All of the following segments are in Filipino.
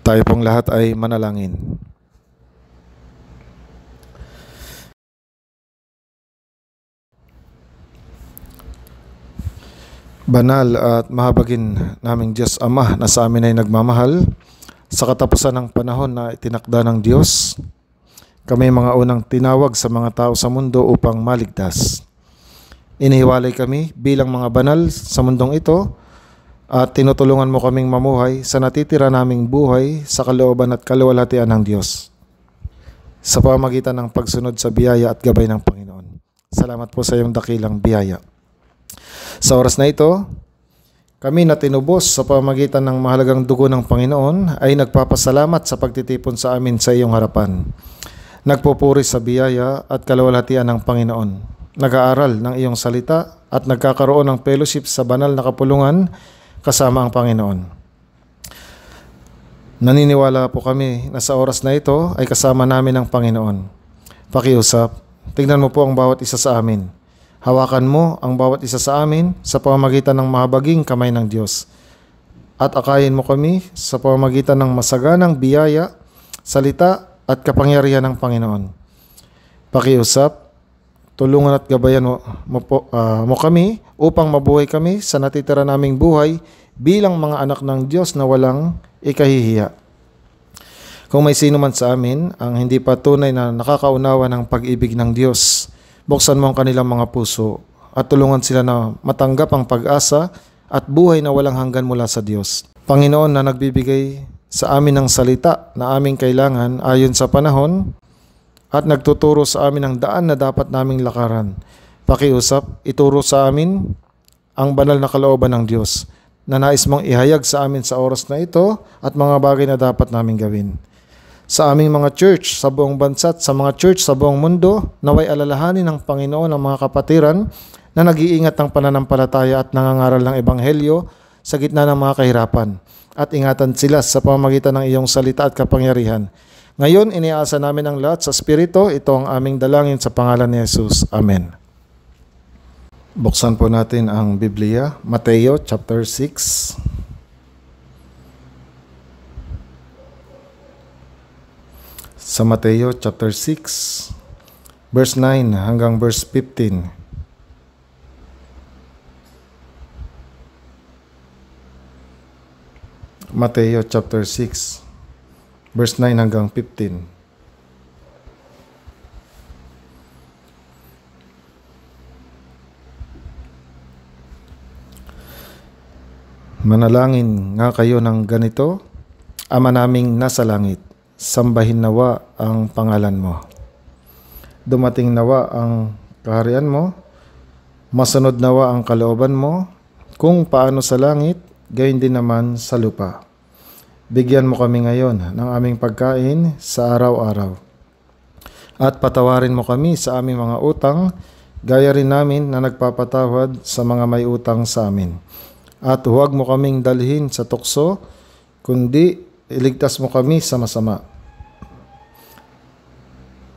Tayo pong lahat ay manalangin. Banal at mahabagin naming Diyos Ama na sa amin ay nagmamahal, sa katapusan ng panahon na itinakda ng Diyos, kami mga unang tinawag sa mga tao sa mundo upang maligtas. Inihiwalay kami bilang mga banal sa mundong ito at tinutulungan mo kaming mamuhay sa natitira naming buhay sa kalooban at kaluwalhatian ng Diyos sa pamagitan ng pagsunod sa biyaya at gabay ng Panginoon. Salamat po sa iyong dakilang biyaya. Sa oras na ito, kami na tinubos sa pamagitan ng mahalagang dugo ng Panginoon ay nagpapasalamat sa pagtitipon sa amin sa iyong harapan. Nagpupuri sa biyaya at kalawalhatian ng Panginoon. Nag-aaral ng iyong salita at nagkakaroon ng fellowship sa banal na kapulungan kasama ang Panginoon. Naniniwala po kami na sa oras na ito ay kasama namin ang Panginoon. Pakiusap, tignan mo po ang bawat isa sa amin. Hawakan mo ang bawat isa sa amin sa pamamagitan ng mahabaging kamay ng Diyos. At akayin mo kami sa pamamagitan ng masaganang biyaya, salita at kapangyarihan ng Panginoon. Pakiusap, tulungan at gabayan mo, mo, po, uh, mo kami upang mabuhay kami sa natitira naming buhay bilang mga anak ng Diyos na walang ikahihiya. Kung may sino man sa amin ang hindi pa tunay na nakakaunawa ng pag-ibig ng Diyos, buksan mo ang kanilang mga puso at tulungan sila na matanggap ang pag-asa at buhay na walang hanggan mula sa Diyos. Panginoon na nagbibigay sa amin ng salita na aming kailangan ayon sa panahon, at nagtuturo sa amin ang daan na dapat naming lakaran. Pakiusap, ituro sa amin ang banal na kalooban ng Diyos na nais mong ihayag sa amin sa oras na ito at mga bagay na dapat naming gawin. Sa aming mga church sa buong bansa at sa mga church sa buong mundo, naway alalahanin ng Panginoon ang mga kapatiran na nag-iingat ng pananampalataya at nangangaral ng Ebanghelyo sa gitna ng mga kahirapan at ingatan sila sa pamagitan ng iyong salita at kapangyarihan ngayon, iniasa namin ang lahat sa Espiritu. Ito ang aming dalangin sa pangalan ni Jesus. Amen. Buksan po natin ang Biblia, Mateo chapter 6. sa Mateo chapter 6 verse 9 hanggang verse 15. Mateo chapter 6 verse 9 hanggang 15. Manalangin nga kayo ng ganito, Ama naming nasa langit, sambahin nawa ang pangalan mo. Dumating nawa ang kaharian mo, masunod nawa ang kalooban mo, kung paano sa langit, gayon din naman sa lupa. Bigyan mo kami ngayon ng aming pagkain sa araw-araw. At patawarin mo kami sa aming mga utang, gaya rin namin na nagpapatawad sa mga may utang sa amin. At huwag mo kaming dalhin sa tukso, kundi iligtas mo kami sa masama.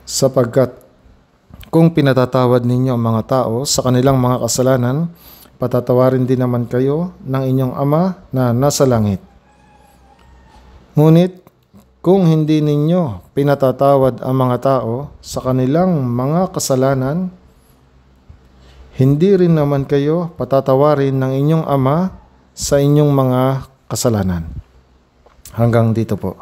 Sapagkat kung pinatatawad ninyo ang mga tao sa kanilang mga kasalanan, patatawarin din naman kayo ng inyong Ama na nasa langit. Ngunit kung hindi ninyo pinatatawad ang mga tao sa kanilang mga kasalanan, hindi rin naman kayo patatawarin ng inyong ama sa inyong mga kasalanan. Hanggang dito po.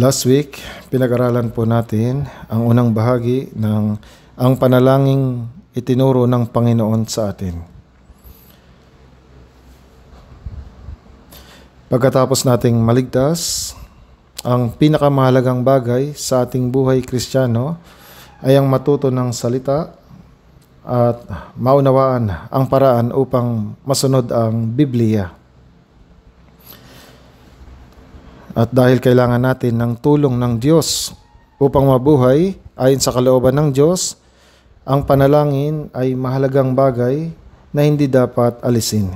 Last week, pinag-aralan po natin ang unang bahagi ng ang panalangin itinuro ng Panginoon sa atin. Pagkatapos nating maligtas, ang pinakamahalagang bagay sa ating buhay kristyano ay ang matuto ng salita at maunawaan ang paraan upang masunod ang Biblia. At dahil kailangan natin ng tulong ng Diyos upang mabuhay ayon sa kalooban ng Diyos, ang panalangin ay mahalagang bagay na hindi dapat alisin.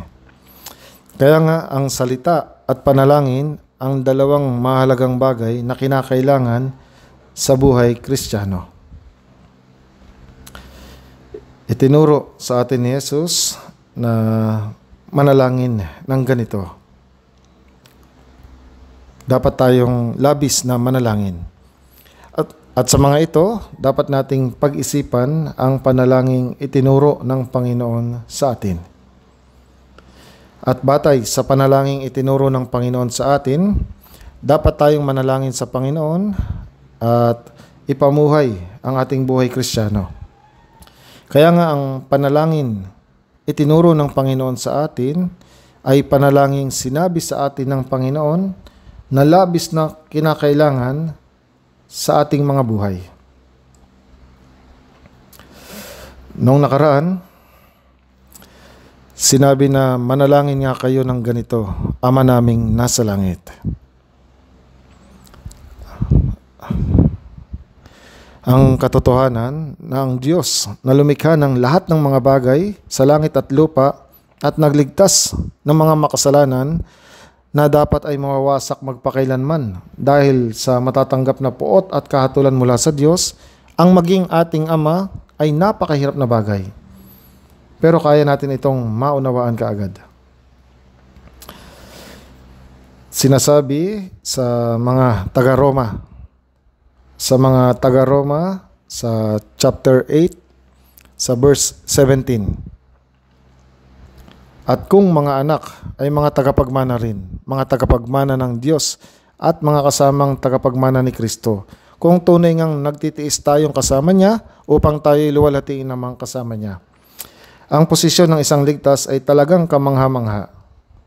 Kaya nga ang salita at panalangin ang dalawang mahalagang bagay na kinakailangan sa buhay kristyano. Itinuro sa atin ni Jesus na manalangin ng ganito. Dapat tayong labis na manalangin. At, at sa mga ito, dapat nating pag-isipan ang panalangin itinuro ng Panginoon sa atin. At batay sa panalangin itinuro ng Panginoon sa atin, dapat tayong manalangin sa Panginoon at ipamuhay ang ating buhay kristyano. Kaya nga ang panalangin itinuro ng Panginoon sa atin ay panalangin sinabi sa atin ng Panginoon na labis na kinakailangan sa ating mga buhay. Noong nakaraan, Sinabi na manalangin nga kayo ng ganito, Ama naming nasa langit. Ang katotohanan na ang Diyos na lumikha ng lahat ng mga bagay sa langit at lupa at nagligtas ng mga makasalanan na dapat ay mawawasak magpakailanman dahil sa matatanggap na puot at kahatulan mula sa Diyos, ang maging ating ama ay napakahirap na bagay. Pero kaya natin itong maunawaan kaagad. Sinasabi sa mga taga-Roma, sa mga taga-Roma sa chapter 8 sa verse 17. At kung mga anak ay mga tagapagmana rin, mga tagapagmana ng Diyos at mga kasamang tagapagmana ni Kristo, kung tunay ngang nagtitiis tayong kasama niya upang tayo luwalhatiin ng mga kasama niya. Ang posisyon ng isang ligtas ay talagang kamangha-mangha.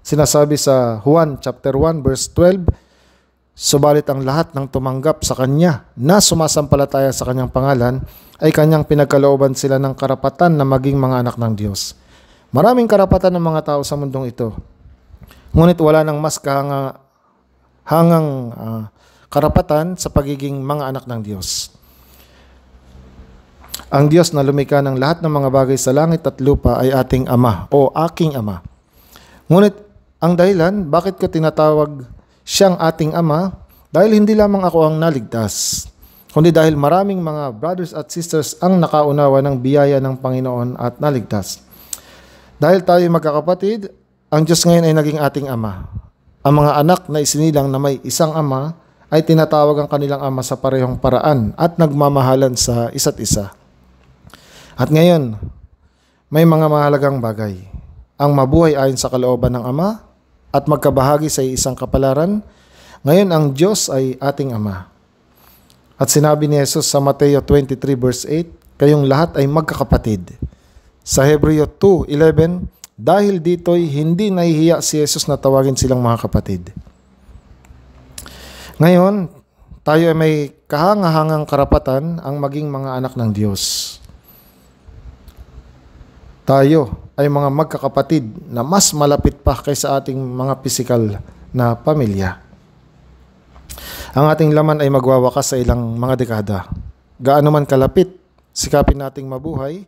Sinasabi sa Juan chapter 1 verse 12, Subalit ang lahat ng tumanggap sa Kanya na sumasampalataya sa Kanyang pangalan ay Kanyang pinagkalooban sila ng karapatan na maging mga anak ng Diyos. Maraming karapatan ng mga tao sa mundong ito. Ngunit wala nang mas kahanga, hangang uh, ah, karapatan sa pagiging mga anak ng Diyos. Ang Diyos na lumikha ng lahat ng mga bagay sa langit at lupa ay ating Ama o aking Ama. Ngunit ang dahilan bakit ko tinatawag siyang ating Ama dahil hindi lamang ako ang naligtas, kundi dahil maraming mga brothers at sisters ang nakaunawa ng biyaya ng Panginoon at naligtas. Dahil tayo magkakapatid, ang Diyos ngayon ay naging ating Ama. Ang mga anak na isinilang na may isang ama ay tinatawag ang kanilang ama sa parehong paraan at nagmamahalan sa isa't isa. At ngayon, may mga mahalagang bagay. Ang mabuhay ayon sa kalooban ng Ama at magkabahagi sa isang kapalaran, ngayon ang Diyos ay ating Ama. At sinabi ni Jesus sa Mateo 23 verse 8, kayong lahat ay magkakapatid. Sa Hebreo 2.11, dahil dito'y hindi nahihiya si Jesus na tawagin silang mga kapatid. Ngayon, tayo ay may kahangahangang karapatan ang maging mga anak ng Diyos tayo ay mga magkakapatid na mas malapit pa kaysa ating mga pisikal na pamilya. Ang ating laman ay magwawakas sa ilang mga dekada. Gaano man kalapit, sikapin nating mabuhay.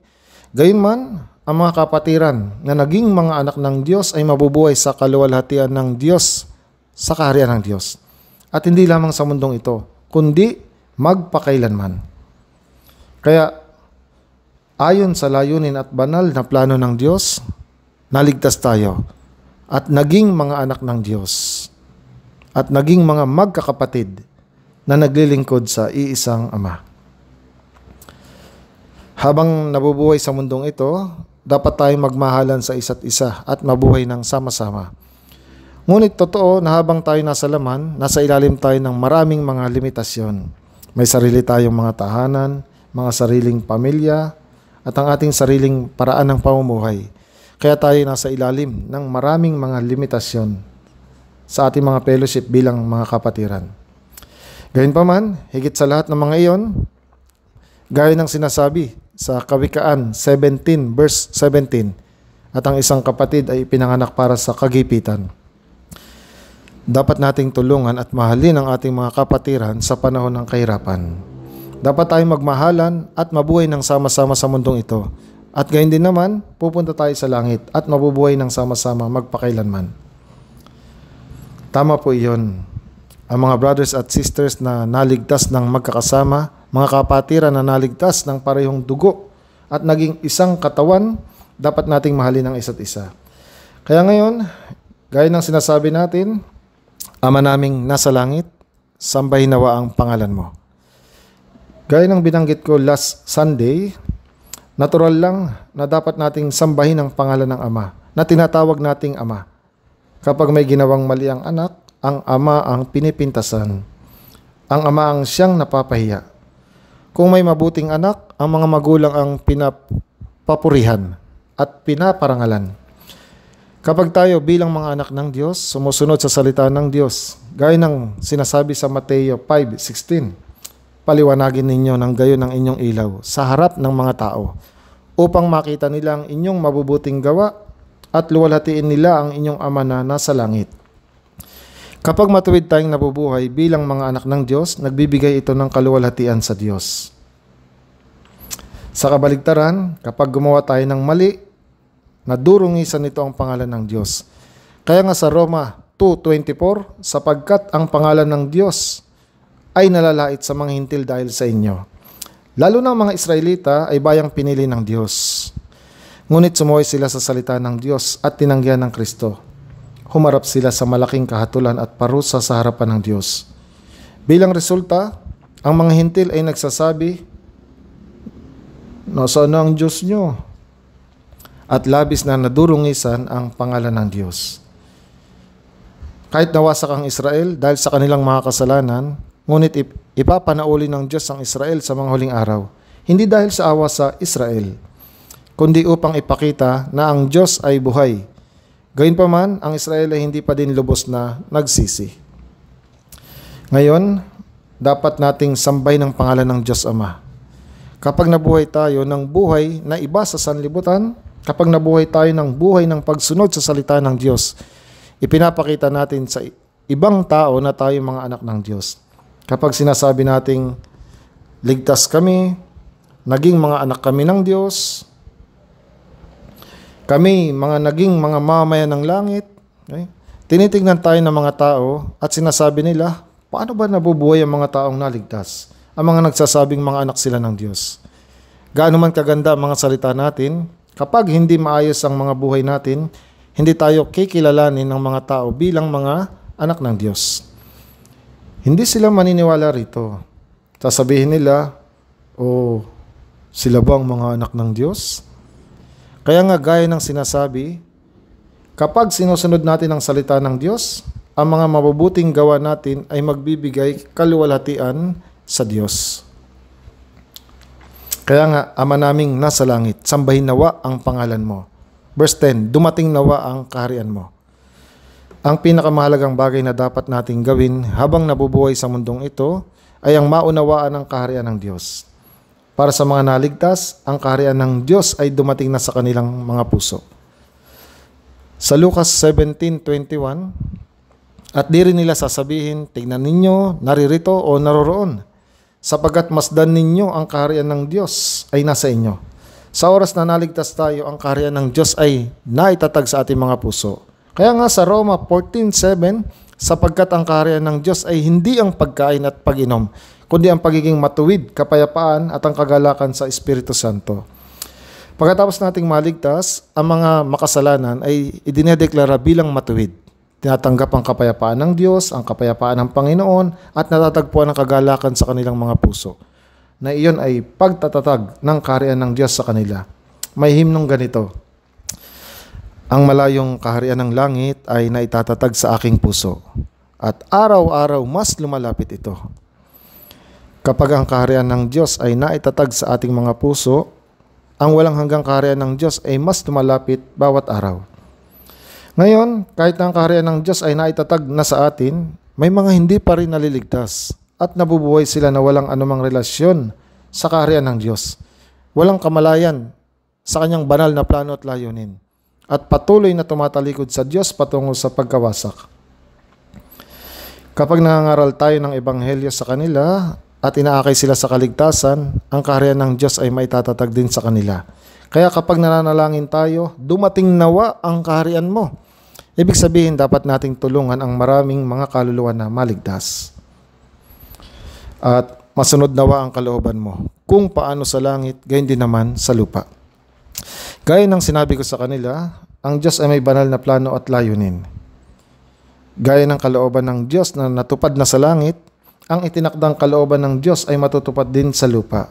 Gayunman, ang mga kapatiran na naging mga anak ng Diyos ay mabubuhay sa kaluwalhatian ng Diyos, sa kaharian ng Diyos. At hindi lamang sa mundong ito, kundi magpakailanman. Kaya ayon sa layunin at banal na plano ng Diyos, naligtas tayo at naging mga anak ng Diyos at naging mga magkakapatid na naglilingkod sa iisang Ama. Habang nabubuhay sa mundong ito, dapat tayong magmahalan sa isa't isa at mabuhay ng sama-sama. Ngunit totoo na habang tayo nasa laman, nasa ilalim tayo ng maraming mga limitasyon. May sarili tayong mga tahanan, mga sariling pamilya, at ang ating sariling paraan ng pamumuhay. Kaya tayo nasa ilalim ng maraming mga limitasyon sa ating mga fellowship bilang mga kapatiran. Gayunpaman, higit sa lahat ng mga iyon, gaya ng sinasabi sa Kawikaan 17 verse 17, at ang isang kapatid ay pinanganak para sa kagipitan. Dapat nating tulungan at mahalin ang ating mga kapatiran sa panahon ng kahirapan. Dapat tayong magmahalan at mabuhay ng sama-sama sa mundong ito. At gayon din naman, pupunta tayo sa langit at mabubuhay ng sama-sama magpakailanman. Tama po iyon. Ang mga brothers at sisters na naligtas ng magkakasama, mga kapatiran na naligtas ng parehong dugo at naging isang katawan, dapat nating mahalin ang isa't isa. Kaya ngayon, gaya ng sinasabi natin, Ama naming nasa langit, sambahin nawa ang pangalan mo. Gaya ng binanggit ko last Sunday, natural lang na dapat nating sambahin ang pangalan ng Ama, na tinatawag nating Ama. Kapag may ginawang mali ang anak, ang Ama ang pinipintasan. Ang Ama ang siyang napapahiya. Kung may mabuting anak, ang mga magulang ang pinapapurihan at pinaparangalan. Kapag tayo bilang mga anak ng Diyos, sumusunod sa salita ng Diyos, gaya ng sinasabi sa Mateo 5.16, paliwanagin ninyo ng gayon ang inyong ilaw sa harap ng mga tao upang makita nila ang inyong mabubuting gawa at luwalhatiin nila ang inyong ama na nasa langit. Kapag matuwid tayong nabubuhay bilang mga anak ng Diyos, nagbibigay ito ng kaluwalhatian sa Diyos. Sa kabaligtaran, kapag gumawa tayo ng mali, nadurungisan nito ang pangalan ng Diyos. Kaya nga sa Roma 2.24, sapagkat ang pangalan ng Diyos ay nalalait sa mga hintil dahil sa inyo. Lalo na ang mga Israelita ay bayang pinili ng Diyos. Ngunit sumuway sila sa salita ng Diyos at tinanggihan ng Kristo. Humarap sila sa malaking kahatulan at parusa sa harapan ng Diyos. Bilang resulta, ang mga hintil ay nagsasabi, Nasaan ang Diyos nyo? At labis na nadurungisan ang pangalan ng Diyos. Kahit nawasak ang Israel dahil sa kanilang mga kasalanan, Ngunit ipapanauli ng Diyos ang Israel sa mga huling araw, hindi dahil sa awa sa Israel, kundi upang ipakita na ang Diyos ay buhay. Gayunpaman, ang Israel ay hindi pa din lubos na nagsisi. Ngayon, dapat nating sambay ng pangalan ng Diyos Ama. Kapag nabuhay tayo ng buhay na iba sa sanlibutan, kapag nabuhay tayo ng buhay ng pagsunod sa salita ng Diyos, ipinapakita natin sa ibang tao na tayo mga anak ng Diyos. Kapag sinasabi nating ligtas kami, naging mga anak kami ng Diyos, kami mga naging mga mamaya ng langit, okay? Eh, tinitignan tayo ng mga tao at sinasabi nila, paano ba nabubuhay ang mga taong naligtas? Ang mga nagsasabing mga anak sila ng Diyos. Gaano man kaganda ang mga salita natin, kapag hindi maayos ang mga buhay natin, hindi tayo kikilalanin ng mga tao bilang mga anak ng Diyos. Hindi sila maniniwala rito. Sasabihin nila, o oh, sila ba ang mga anak ng Diyos? Kaya nga gaya ng sinasabi, kapag sinusunod natin ang salita ng Diyos, ang mga mabubuting gawa natin ay magbibigay kaluwalhatian sa Diyos. Kaya nga, Ama naming nasa langit, sambahin nawa ang pangalan mo. Verse 10, dumating nawa ang kaharian mo. Ang pinakamahalagang bagay na dapat nating gawin habang nabubuhay sa mundong ito ay ang maunawaan ang kaharian ng Diyos. Para sa mga naligtas, ang kaharian ng Diyos ay dumating na sa kanilang mga puso. Sa Lucas 17.21, At di rin nila sasabihin, Tingnan ninyo, naririto o naroroon, sapagat masdan ninyo ang kaharian ng Diyos ay nasa inyo. Sa oras na naligtas tayo, ang kaharian ng Diyos ay naitatag sa ating mga puso kaya nga sa Roma 14.7, sapagkat ang kaharian ng Diyos ay hindi ang pagkain at paginom, kundi ang pagiging matuwid, kapayapaan at ang kagalakan sa Espiritu Santo. Pagkatapos nating maligtas, ang mga makasalanan ay idinedeklara bilang matuwid. Tinatanggap ang kapayapaan ng Diyos, ang kapayapaan ng Panginoon, at natatagpuan ang kagalakan sa kanilang mga puso, na iyon ay pagtatatag ng kaharian ng Diyos sa kanila. May himnong ganito, ang malayong kaharian ng langit ay naitatatag sa aking puso at araw-araw mas lumalapit ito. Kapag ang kaharian ng Diyos ay naitatag sa ating mga puso, ang walang hanggang kaharian ng Diyos ay mas lumalapit bawat araw. Ngayon, kahit ang kaharian ng Diyos ay naitatag na sa atin, may mga hindi pa rin naliligtas at nabubuhay sila na walang anumang relasyon sa kaharian ng Diyos. Walang kamalayan sa kanyang banal na plano at layunin at patuloy na tumatalikod sa Diyos patungo sa pagkawasak. Kapag nangangaral tayo ng ebanghelyo sa kanila at inaakay sila sa kaligtasan, ang kaharian ng Diyos ay maitatatag din sa kanila. Kaya kapag nananalangin tayo, dumating nawa ang kaharian mo. Ibig sabihin dapat nating tulungan ang maraming mga kaluluwa na maligtas. At masunod nawa ang kalooban mo. Kung paano sa langit, gayon din naman sa lupa. Gaya ng sinabi ko sa kanila, ang Diyos ay may banal na plano at layunin. Gaya ng kalooban ng Diyos na natupad na sa langit, ang itinakdang kalooban ng Diyos ay matutupad din sa lupa.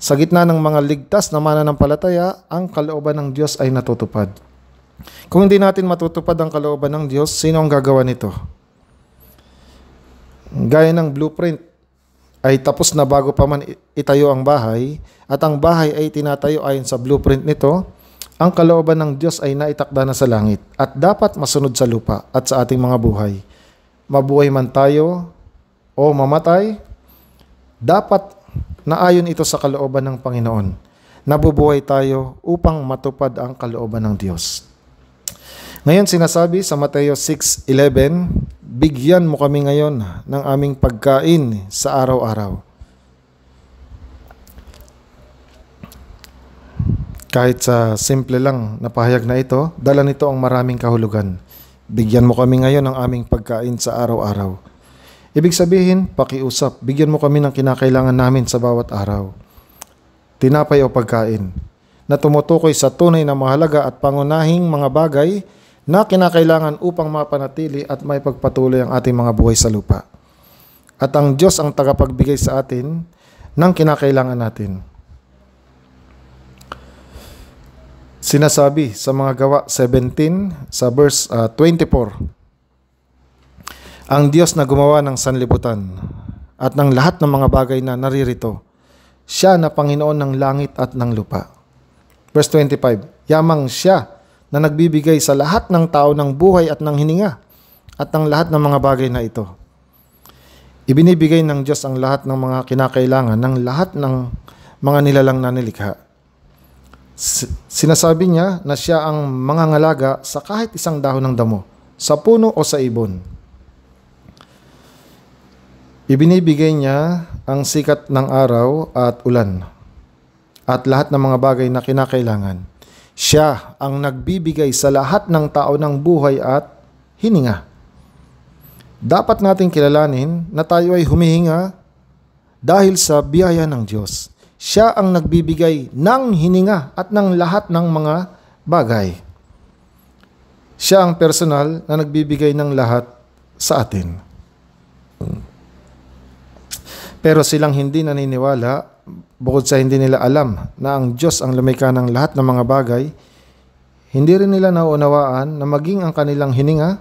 Sa gitna ng mga ligtas na mananampalataya, ang kalooban ng Diyos ay natutupad. Kung hindi natin matutupad ang kalooban ng Diyos, sino ang gagawa nito? Gaya ng blueprint ay tapos na bago pa man itayo ang bahay at ang bahay ay tinatayo ayon sa blueprint nito, ang kalooban ng Diyos ay naitakda na sa langit at dapat masunod sa lupa at sa ating mga buhay. Mabuhay man tayo o mamatay, dapat naayon ito sa kalooban ng Panginoon. Nabubuhay tayo upang matupad ang kalooban ng Diyos. Ngayon sinasabi sa Mateo 6.11, Bigyan mo kami ngayon ng aming pagkain sa araw-araw. Kahit sa simple lang na pahayag na ito, dala nito ang maraming kahulugan. Bigyan mo kami ngayon ng aming pagkain sa araw-araw. Ibig sabihin, pakiusap, bigyan mo kami ng kinakailangan namin sa bawat araw. Tinapay o pagkain na tumutukoy sa tunay na mahalaga at pangunahing mga bagay na kinakailangan upang mapanatili at may pagpatuloy ang ating mga buhay sa lupa. At ang Diyos ang tagapagbigay sa atin ng kinakailangan natin. Sinasabi sa mga gawa 17 sa verse uh, ah, 24, Ang Diyos na gumawa ng sanlibutan at ng lahat ng mga bagay na naririto, siya na Panginoon ng langit at ng lupa. Verse 25, Yamang siya na nagbibigay sa lahat ng tao ng buhay at ng hininga at ng lahat ng mga bagay na ito. Ibinibigay ng Diyos ang lahat ng mga kinakailangan ng lahat ng mga nilalang na nilikha. Sinasabi niya na siya ang mangangalaga sa kahit isang dahon ng damo, sa puno o sa ibon. Ibinibigay niya ang sikat ng araw at ulan at lahat ng mga bagay na kinakailangan siya ang nagbibigay sa lahat ng tao ng buhay at hininga. Dapat nating kilalanin na tayo ay humihinga dahil sa biyaya ng Diyos. Siya ang nagbibigay ng hininga at ng lahat ng mga bagay. Siya ang personal na nagbibigay ng lahat sa atin. Pero silang hindi naniniwala Bukod sa hindi nila alam na ang Diyos ang lumikha ng lahat ng mga bagay, hindi rin nila nauunawaan na maging ang kanilang hininga,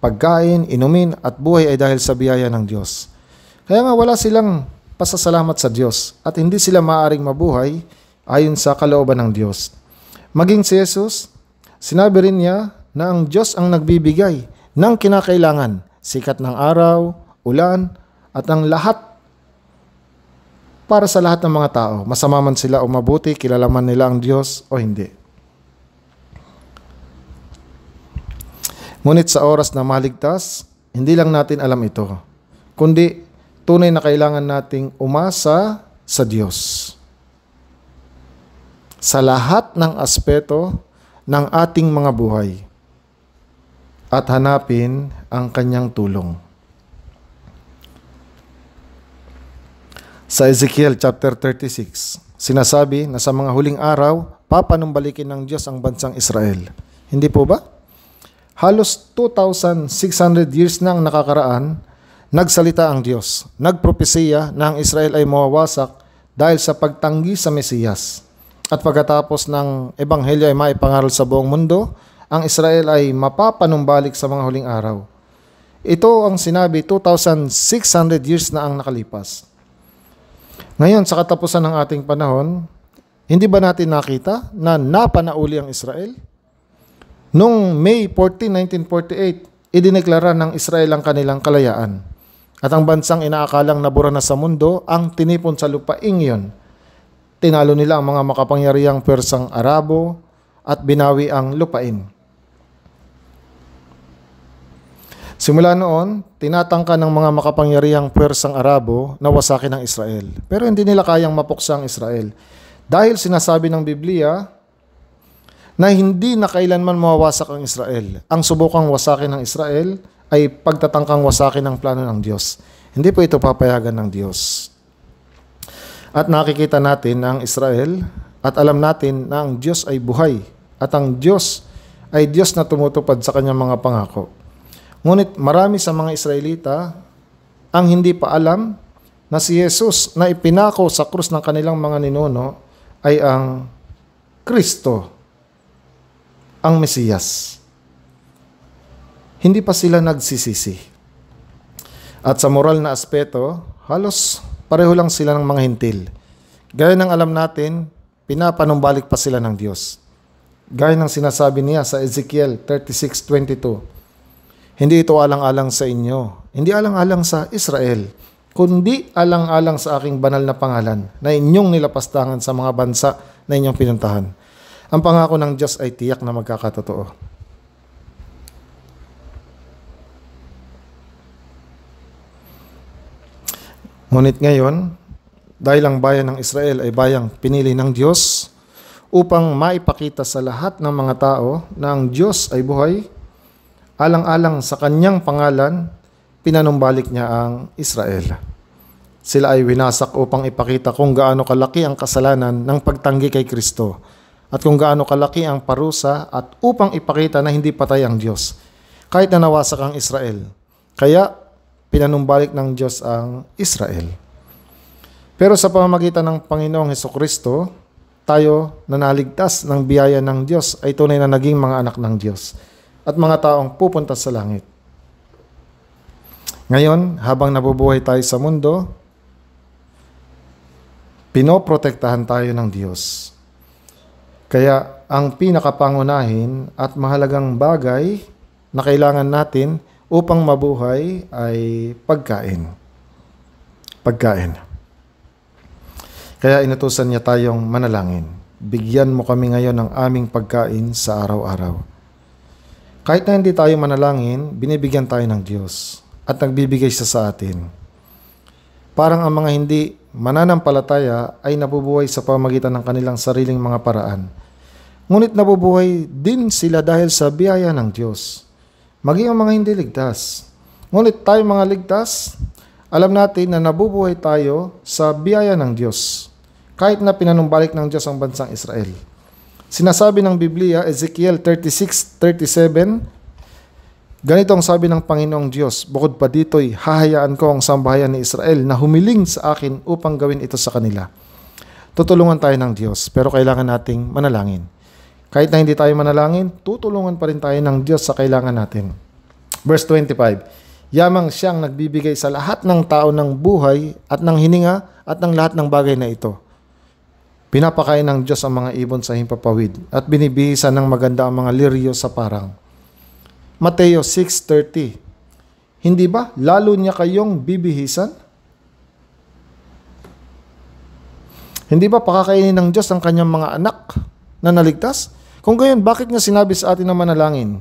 pagkain, inumin at buhay ay dahil sa biyaya ng Diyos. Kaya nga wala silang pasasalamat sa Diyos at hindi sila maaring mabuhay ayon sa kalooban ng Diyos. Maging si Jesus, sinabi rin niya na ang Diyos ang nagbibigay ng kinakailangan, sikat ng araw, ulan, at ang lahat para sa lahat ng mga tao, masama man sila o mabuti, kilalaman nila ang Diyos o hindi. Ngunit sa oras na maligtas, hindi lang natin alam ito, kundi tunay na kailangan nating umasa sa Diyos. Sa lahat ng aspeto ng ating mga buhay at hanapin ang kanyang tulong. Sa Ezekiel chapter 36, sinasabi na sa mga huling araw, papanumbalikin ng Diyos ang bansang Israel. Hindi po ba? Halos 2,600 years nang nakakaraan, nagsalita ang Diyos, nagpropesiya na ang Israel ay mawawasak dahil sa pagtanggi sa Mesiyas. At pagkatapos ng Ebanghelyo ay maipangaral sa buong mundo, ang Israel ay mapapanumbalik sa mga huling araw. Ito ang sinabi 2,600 years na ang nakalipas. Ngayon, sa katapusan ng ating panahon, hindi ba natin nakita na napanauli ang Israel? Noong May 14, 1948, idineklara ng Israel ang kanilang kalayaan. At ang bansang inaakalang nabura na sa mundo ang tinipon sa lupaing iyon. Tinalo nila ang mga makapangyariang persang Arabo at binawi ang lupain. Simula noon, tinatangka ng mga makapangyarihang pwersang Arabo na wasakin ang Israel. Pero hindi nila kayang mapuksa ang Israel. Dahil sinasabi ng Biblia na hindi na kailanman mawawasak ang Israel. Ang subukang wasakin ng Israel ay pagtatangkang wasakin ng plano ng Diyos. Hindi po ito papayagan ng Diyos. At nakikita natin ang Israel at alam natin na ang Diyos ay buhay at ang Diyos ay Diyos na tumutupad sa kanyang mga pangako. Ngunit marami sa mga Israelita ang hindi pa alam na si Jesus na ipinako sa krus ng kanilang mga ninuno ay ang Kristo, ang Mesiyas. Hindi pa sila nagsisisi. At sa moral na aspeto, halos pareho lang sila ng mga hintil. Gaya ng alam natin, pinapanumbalik pa sila ng Diyos. Gaya ng sinasabi niya sa Ezekiel 36.22, hindi ito alang-alang sa inyo, hindi alang-alang sa Israel, kundi alang-alang sa aking banal na pangalan na inyong nilapastangan sa mga bansa na inyong pinuntahan. Ang pangako ng Diyos ay tiyak na magkakatotoo. Ngunit ngayon, dahil ang bayan ng Israel ay bayang pinili ng Diyos upang maipakita sa lahat ng mga tao na ang Diyos ay buhay, alang-alang sa kanyang pangalan, pinanumbalik niya ang Israel. Sila ay winasak upang ipakita kung gaano kalaki ang kasalanan ng pagtanggi kay Kristo at kung gaano kalaki ang parusa at upang ipakita na hindi patay ang Diyos kahit na nawasak ang Israel. Kaya pinanumbalik ng Diyos ang Israel. Pero sa pamamagitan ng Panginoong Heso Kristo, tayo na naligtas ng biyaya ng Diyos ay tunay na naging mga anak ng Diyos at mga taong pupunta sa langit. Ngayon, habang nabubuhay tayo sa mundo, pinoprotektahan tayo ng Diyos. Kaya ang pinakapangunahin at mahalagang bagay na kailangan natin upang mabuhay ay pagkain. Pagkain. Kaya inutusan niya tayong manalangin. Bigyan mo kami ngayon ng aming pagkain sa araw-araw kahit na hindi tayo manalangin, binibigyan tayo ng Diyos at nagbibigay siya sa atin. Parang ang mga hindi mananampalataya ay nabubuhay sa pamagitan ng kanilang sariling mga paraan. Ngunit nabubuhay din sila dahil sa biyaya ng Diyos. Maging ang mga hindi ligtas. Ngunit tayo mga ligtas, alam natin na nabubuhay tayo sa biyaya ng Diyos. Kahit na pinanumbalik ng Diyos ang bansang Israel. Sinasabi ng Biblia, Ezekiel 36:37, Ganito ang sabi ng Panginoong Diyos, bukod pa dito'y hahayaan ko ang sambahayan ni Israel na humiling sa akin upang gawin ito sa kanila. Tutulungan tayo ng Diyos, pero kailangan nating manalangin. Kahit na hindi tayo manalangin, tutulungan pa rin tayo ng Diyos sa kailangan natin. Verse 25, Yamang siyang nagbibigay sa lahat ng tao ng buhay at ng hininga at ng lahat ng bagay na ito Pinapakain ng Diyos ang mga ibon sa himpapawid at binibihisan ng maganda ang mga liryo sa parang. Mateo 6.30 Hindi ba lalo niya kayong bibihisan? Hindi ba pakakainin ng Diyos ang kanyang mga anak na naligtas? Kung gayon, bakit niya sinabi sa atin na manalangin?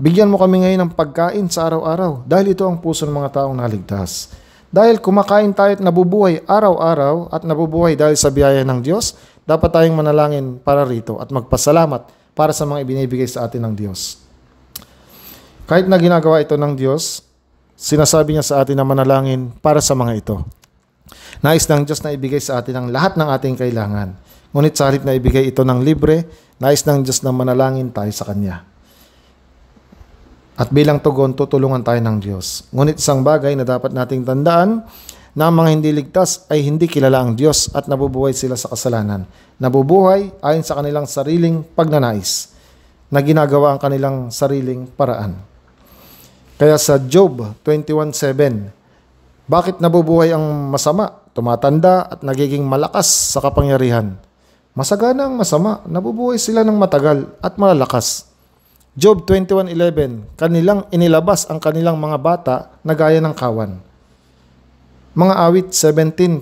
Bigyan mo kami ngayon ng pagkain sa araw-araw dahil ito ang puso ng mga taong naligtas. Dahil kumakain tayo at nabubuhay araw-araw at nabubuhay dahil sa biyaya ng Diyos, dapat tayong manalangin para rito at magpasalamat para sa mga ibinibigay sa atin ng Diyos. Kahit na ginagawa ito ng Diyos, sinasabi niya sa atin na manalangin para sa mga ito. Nais ng Diyos na ibigay sa atin ang lahat ng ating kailangan. Ngunit sa halip na ibigay ito ng libre, nais ng Diyos na manalangin tayo sa Kanya. At bilang tugon, tutulungan tayo ng Diyos. Ngunit isang bagay na dapat nating tandaan na ang mga hindi ligtas ay hindi kilala ang Diyos at nabubuhay sila sa kasalanan. Nabubuhay ayon sa kanilang sariling pagnanais na ginagawa ang kanilang sariling paraan. Kaya sa Job 21.7, bakit nabubuhay ang masama, tumatanda at nagiging malakas sa kapangyarihan? Masagana ang masama, nabubuhay sila ng matagal at malalakas. Job 21.11, kanilang inilabas ang kanilang mga bata na gaya ng kawan. Mga awit 17.14,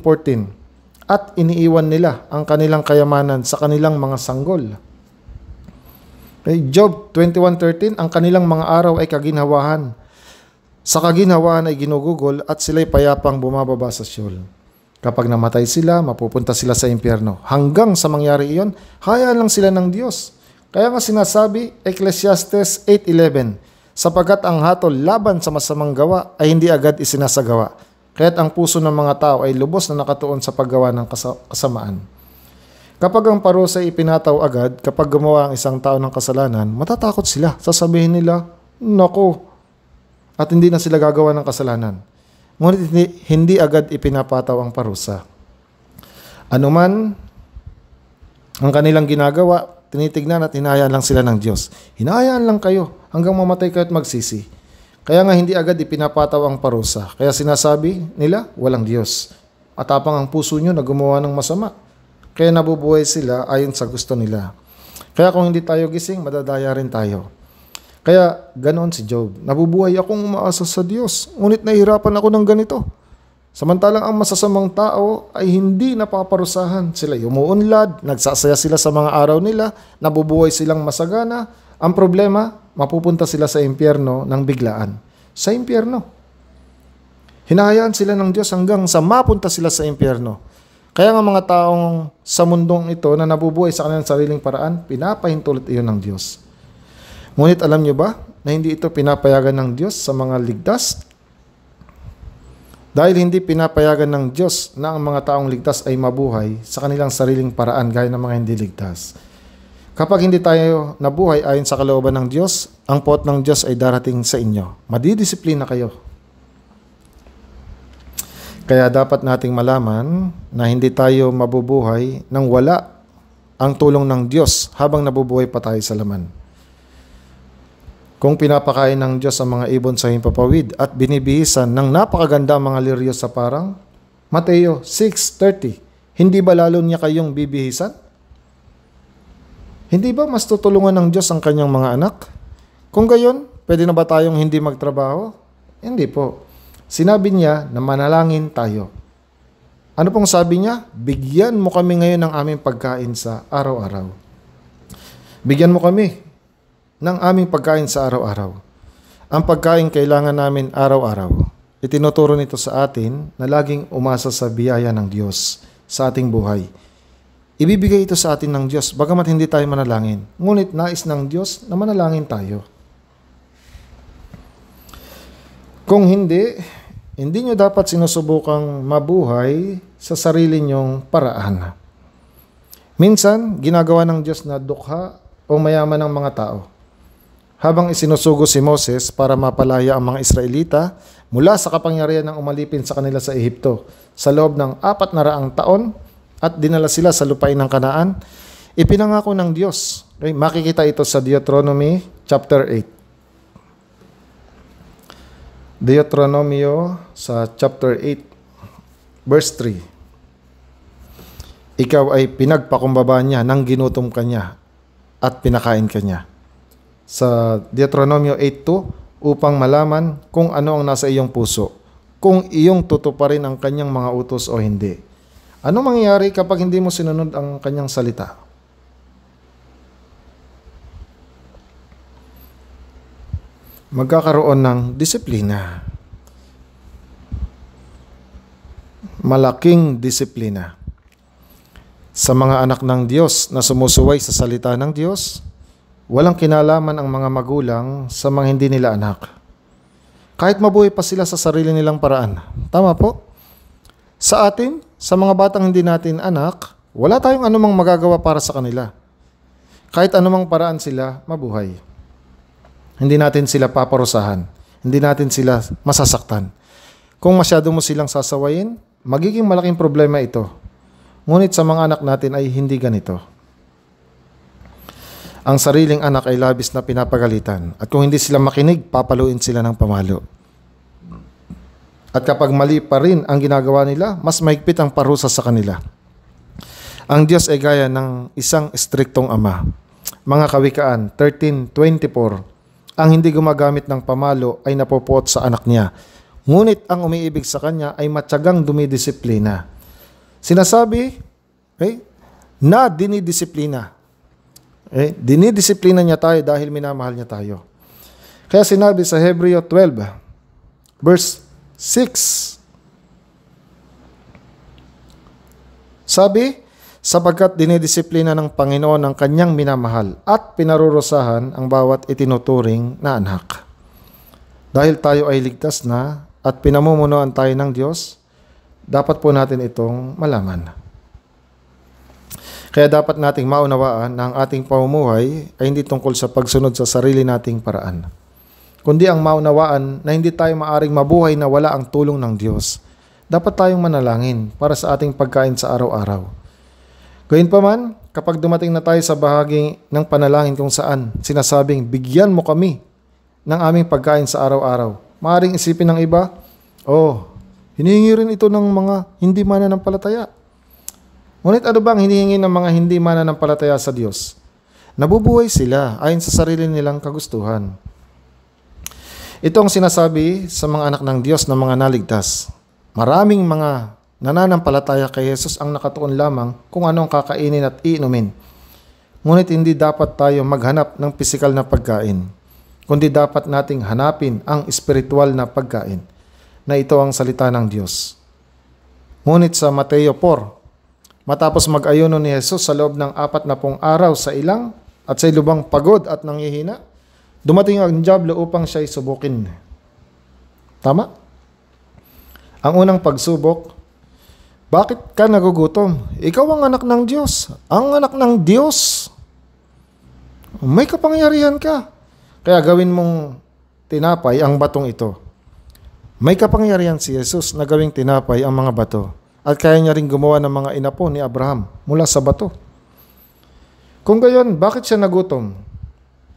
at iniiwan nila ang kanilang kayamanan sa kanilang mga sanggol. Eh, Job 21.13, ang kanilang mga araw ay kaginhawahan. Sa kaginhawahan ay ginugugol at sila'y payapang bumababa sa siyol. Kapag namatay sila, mapupunta sila sa impyerno. Hanggang sa mangyari iyon, hayaan lang sila ng Diyos kaya nga sinasabi, Ecclesiastes 8.11, sapagkat ang hatol laban sa masamang gawa ay hindi agad isinasagawa, kaya't ang puso ng mga tao ay lubos na nakatuon sa paggawa ng kasamaan. Kapag ang parusa ay ipinataw agad, kapag gumawa ang isang tao ng kasalanan, matatakot sila. Sasabihin nila, Nako! At hindi na sila gagawa ng kasalanan. Ngunit hindi agad ipinapataw ang parusa. Anuman ang kanilang ginagawa, tinitignan at hinayaan lang sila ng Diyos. Hinayaan lang kayo hanggang mamatay kayo at magsisi. Kaya nga hindi agad ipinapataw ang parusa. Kaya sinasabi nila, walang Diyos. At ang puso nyo na gumawa ng masama. Kaya nabubuhay sila ayon sa gusto nila. Kaya kung hindi tayo gising, madadaya rin tayo. Kaya ganoon si Job. Nabubuhay akong umaasa sa Diyos. Ngunit nahihirapan ako ng ganito. Samantalang ang masasamang tao ay hindi napaparusahan. Sila umuunlad, nagsasaya sila sa mga araw nila, nabubuhay silang masagana. Ang problema, mapupunta sila sa impyerno ng biglaan. Sa impyerno. Hinahayaan sila ng Diyos hanggang sa mapunta sila sa impyerno. Kaya nga mga taong sa mundong ito na nabubuhay sa kanilang sariling paraan, pinapahintulot iyon ng Diyos. Ngunit alam niyo ba na hindi ito pinapayagan ng Diyos sa mga ligtas dahil hindi pinapayagan ng Diyos na ang mga taong ligtas ay mabuhay sa kanilang sariling paraan gaya ng mga hindi ligtas. Kapag hindi tayo nabuhay ayon sa kalooban ng Diyos, ang pot ng Diyos ay darating sa inyo. Madidisiplina kayo. Kaya dapat nating malaman na hindi tayo mabubuhay nang wala ang tulong ng Diyos habang nabubuhay pa tayo sa laman. Kung pinapakain ng Diyos ang mga ibon sa himpapawid at binibihisan ng napakaganda mga liryo sa parang? Mateo 6.30 Hindi ba lalo niya kayong bibihisan? Hindi ba mas tutulungan ng Diyos ang kanyang mga anak? Kung gayon, pwede na ba tayong hindi magtrabaho? Hindi po. Sinabi niya na manalangin tayo. Ano pong sabi niya? Bigyan mo kami ngayon ng aming pagkain sa araw-araw. Bigyan mo kami ng aming pagkain sa araw-araw. Ang pagkain kailangan namin araw-araw. Itinuturo nito sa atin na laging umasa sa biyaya ng Diyos sa ating buhay. Ibibigay ito sa atin ng Diyos bagamat hindi tayo manalangin. Ngunit nais ng Diyos na manalangin tayo. Kung hindi, hindi nyo dapat sinusubukang mabuhay sa sarili nyong paraan. Minsan, ginagawa ng Diyos na dukha o mayaman ng mga tao. Habang isinusugo si Moses para mapalaya ang mga Israelita mula sa kapangyarihan ng umalipin sa kanila sa Ehipto sa loob ng apat na raang taon at dinala sila sa lupain ng Kanaan, ipinangako ng Diyos. Okay, makikita ito sa Deuteronomy chapter 8. Deuteronomy sa chapter 8 verse 3 ikaw ay pinagpakumbaba niya nang ginutom ka niya at pinakain ka niya sa Deuteronomio 8.2 upang malaman kung ano ang nasa iyong puso, kung iyong tutuparin ang kanyang mga utos o hindi. Ano mangyayari kapag hindi mo sinunod ang kanyang salita? Magkakaroon ng disiplina. Malaking disiplina sa mga anak ng Diyos na sumusuway sa salita ng Diyos, Walang kinalaman ang mga magulang sa mga hindi nila anak. Kahit mabuhay pa sila sa sarili nilang paraan. Tama po? Sa atin, sa mga batang hindi natin anak, wala tayong anumang magagawa para sa kanila. Kahit anumang paraan sila mabuhay. Hindi natin sila paparusahan. Hindi natin sila masasaktan. Kung masyado mo silang sasawayin, magiging malaking problema ito. Ngunit sa mga anak natin ay hindi ganito ang sariling anak ay labis na pinapagalitan at kung hindi sila makinig, papaluin sila ng pamalo. At kapag mali pa rin ang ginagawa nila, mas mahigpit ang parusa sa kanila. Ang Diyos ay gaya ng isang striktong ama. Mga Kawikaan 13.24 Ang hindi gumagamit ng pamalo ay napopot sa anak niya. Ngunit ang umiibig sa kanya ay matyagang dumidisiplina. Sinasabi, okay, eh, na dinidisiplina Okay? Eh, dinidisiplina niya tayo dahil minamahal niya tayo. Kaya sinabi sa Hebreo 12, verse 6, Sabi, sapagkat dinidisiplina ng Panginoon ang kanyang minamahal at pinarurusahan ang bawat itinuturing na anak. Dahil tayo ay ligtas na at pinamumunuan tayo ng Diyos, dapat po natin itong malaman. Kaya dapat nating maunawaan na ang ating pamumuhay ay hindi tungkol sa pagsunod sa sarili nating paraan, kundi ang maunawaan na hindi tayo maaring mabuhay na wala ang tulong ng Diyos. Dapat tayong manalangin para sa ating pagkain sa araw-araw. Gayunpaman, kapag dumating na tayo sa bahagi ng panalangin kung saan sinasabing bigyan mo kami ng aming pagkain sa araw-araw, maaring isipin ng iba, oh, hinihingi rin ito ng mga hindi mananampalataya. palataya Ngunit ano bang hinihingi ng mga hindi mananampalataya sa Diyos? Nabubuhay sila ayon sa sarili nilang kagustuhan. Ito ang sinasabi sa mga anak ng Diyos na mga naligtas. Maraming mga nananampalataya kay Jesus ang nakatuon lamang kung anong kakainin at iinumin. Ngunit hindi dapat tayo maghanap ng pisikal na pagkain, kundi dapat nating hanapin ang espiritual na pagkain, na ito ang salita ng Diyos. Ngunit sa Mateo 4, Matapos mag-ayuno ni Jesus sa loob ng apat na pong araw sa ilang at sa lubang pagod at nanghihina, dumating ang Diablo upang siya'y subukin. Tama? Ang unang pagsubok, bakit ka nagugutom? Ikaw ang anak ng Diyos. Ang anak ng Diyos. May kapangyarihan ka. Kaya gawin mong tinapay ang batong ito. May kapangyarihan si Jesus na gawing tinapay ang mga bato at kaya niya ring gumawa ng mga inapo ni Abraham mula sa bato. Kung gayon, bakit siya nagutom?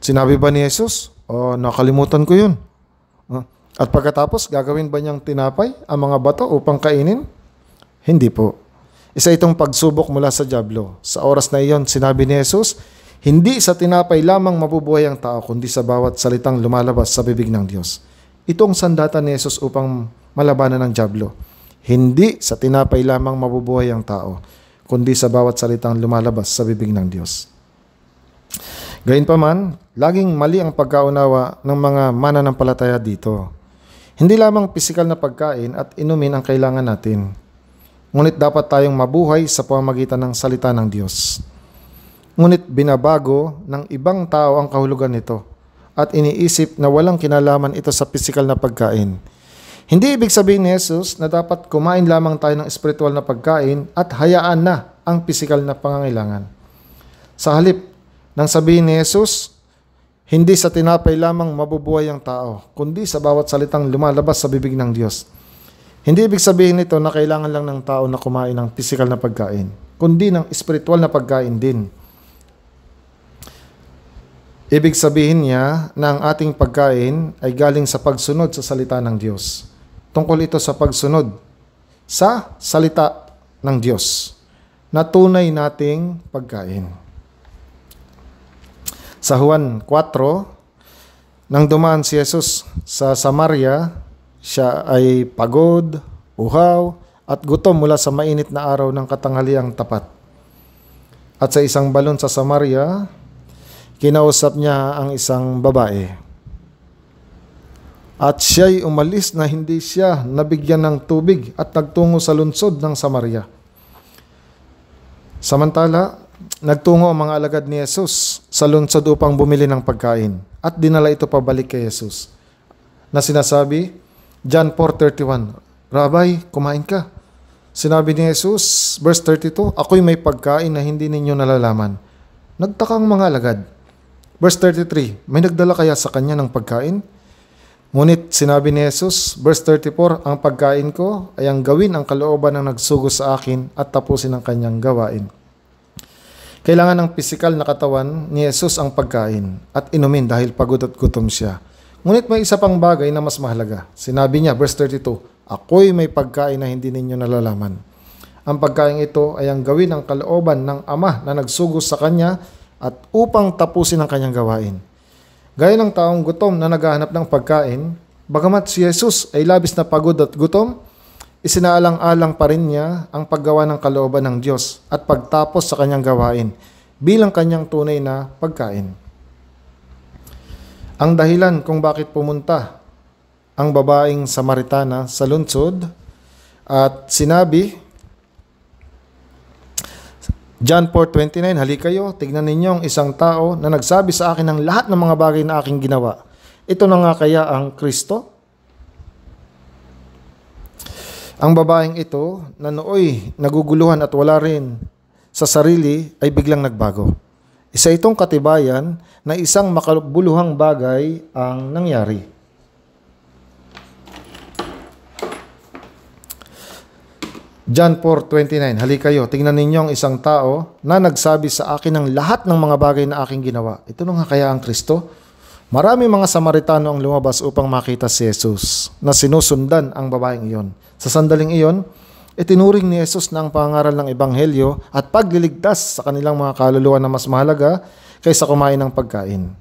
Sinabi ba ni Jesus? O, oh, nakalimutan ko yun. At pagkatapos, gagawin ba niyang tinapay ang mga bato upang kainin? Hindi po. Isa itong pagsubok mula sa Diablo. Sa oras na iyon, sinabi ni Jesus, hindi sa tinapay lamang mabubuhay ang tao, kundi sa bawat salitang lumalabas sa bibig ng Diyos. Itong sandata ni Jesus upang malabanan ng Diablo. Hindi sa tinapay lamang mabubuhay ang tao, kundi sa bawat salitang lumalabas sa bibig ng Diyos. Gayunpaman, laging mali ang pagkaunawa ng mga mananampalataya dito. Hindi lamang pisikal na pagkain at inumin ang kailangan natin. Ngunit dapat tayong mabuhay sa pamagitan ng salita ng Diyos. Ngunit binabago ng ibang tao ang kahulugan nito at iniisip na walang kinalaman ito sa pisikal na pagkain hindi ibig sabihin ni Jesus na dapat kumain lamang tayo ng espiritual na pagkain at hayaan na ang pisikal na pangangailangan. Sa halip, nang sabihin ni Jesus, hindi sa tinapay lamang mabubuhay ang tao, kundi sa bawat salitang lumalabas sa bibig ng Diyos. Hindi ibig sabihin nito na kailangan lang ng tao na kumain ng pisikal na pagkain, kundi ng espiritual na pagkain din. Ibig sabihin niya na ang ating pagkain ay galing sa pagsunod sa salita ng Diyos. Tungkol ito sa pagsunod sa salita ng Diyos na tunay nating pagkain. Sa Juan 4, nang dumaan si Jesus sa Samaria, siya ay pagod, uhaw, at gutom mula sa mainit na araw ng katanghaliang tapat. At sa isang balon sa Samaria, kinausap niya ang isang babae at siya'y umalis na hindi siya nabigyan ng tubig at nagtungo sa lungsod ng Samaria. Samantala, nagtungo ang mga alagad ni Jesus sa lungsod upang bumili ng pagkain at dinala ito pabalik kay Jesus. Na sinasabi, John 4.31, Rabay, kumain ka. Sinabi ni Jesus, verse 32, Ako'y may pagkain na hindi ninyo nalalaman. Nagtaka ang mga alagad. Verse 33, May nagdala kaya sa kanya ng pagkain? Ngunit sinabi ni Jesus, verse 34, Ang pagkain ko ay ang gawin ang kalooban ng nagsugo sa akin at tapusin ang kanyang gawain. Kailangan ng pisikal na katawan ni Jesus ang pagkain at inumin dahil pagod at gutom siya. Ngunit may isa pang bagay na mas mahalaga. Sinabi niya, verse 32, Ako'y may pagkain na hindi ninyo nalalaman. Ang pagkain ito ay ang gawin ng kalooban ng Ama na nagsugo sa Kanya at upang tapusin ang Kanyang gawain. Gaya ng taong gutom na naghahanap ng pagkain, bagamat si Jesus ay labis na pagod at gutom, isinaalang-alang pa rin niya ang paggawa ng kalooban ng Diyos at pagtapos sa kanyang gawain bilang kanyang tunay na pagkain. Ang dahilan kung bakit pumunta ang babaeng Samaritana sa lungsod at sinabi John 4.29, hali kayo, tignan ninyo ang isang tao na nagsabi sa akin ng lahat ng mga bagay na aking ginawa. Ito na nga kaya ang Kristo? Ang babaeng ito, na nooy naguguluhan at wala rin sa sarili, ay biglang nagbago. Isa itong katibayan na isang makabuluhang bagay ang nangyari. John 4.29 Halika kayo, tingnan ninyo ang isang tao na nagsabi sa akin ng lahat ng mga bagay na aking ginawa. Ito nung kaya ang Kristo. Marami mga Samaritano ang lumabas upang makita si Jesus na sinusundan ang babaeng iyon. Sa sandaling iyon, itinuring ni Jesus na ang pangaral ng Ebanghelyo at pagliligtas sa kanilang mga kaluluwa na mas mahalaga kaysa kumain ng pagkain.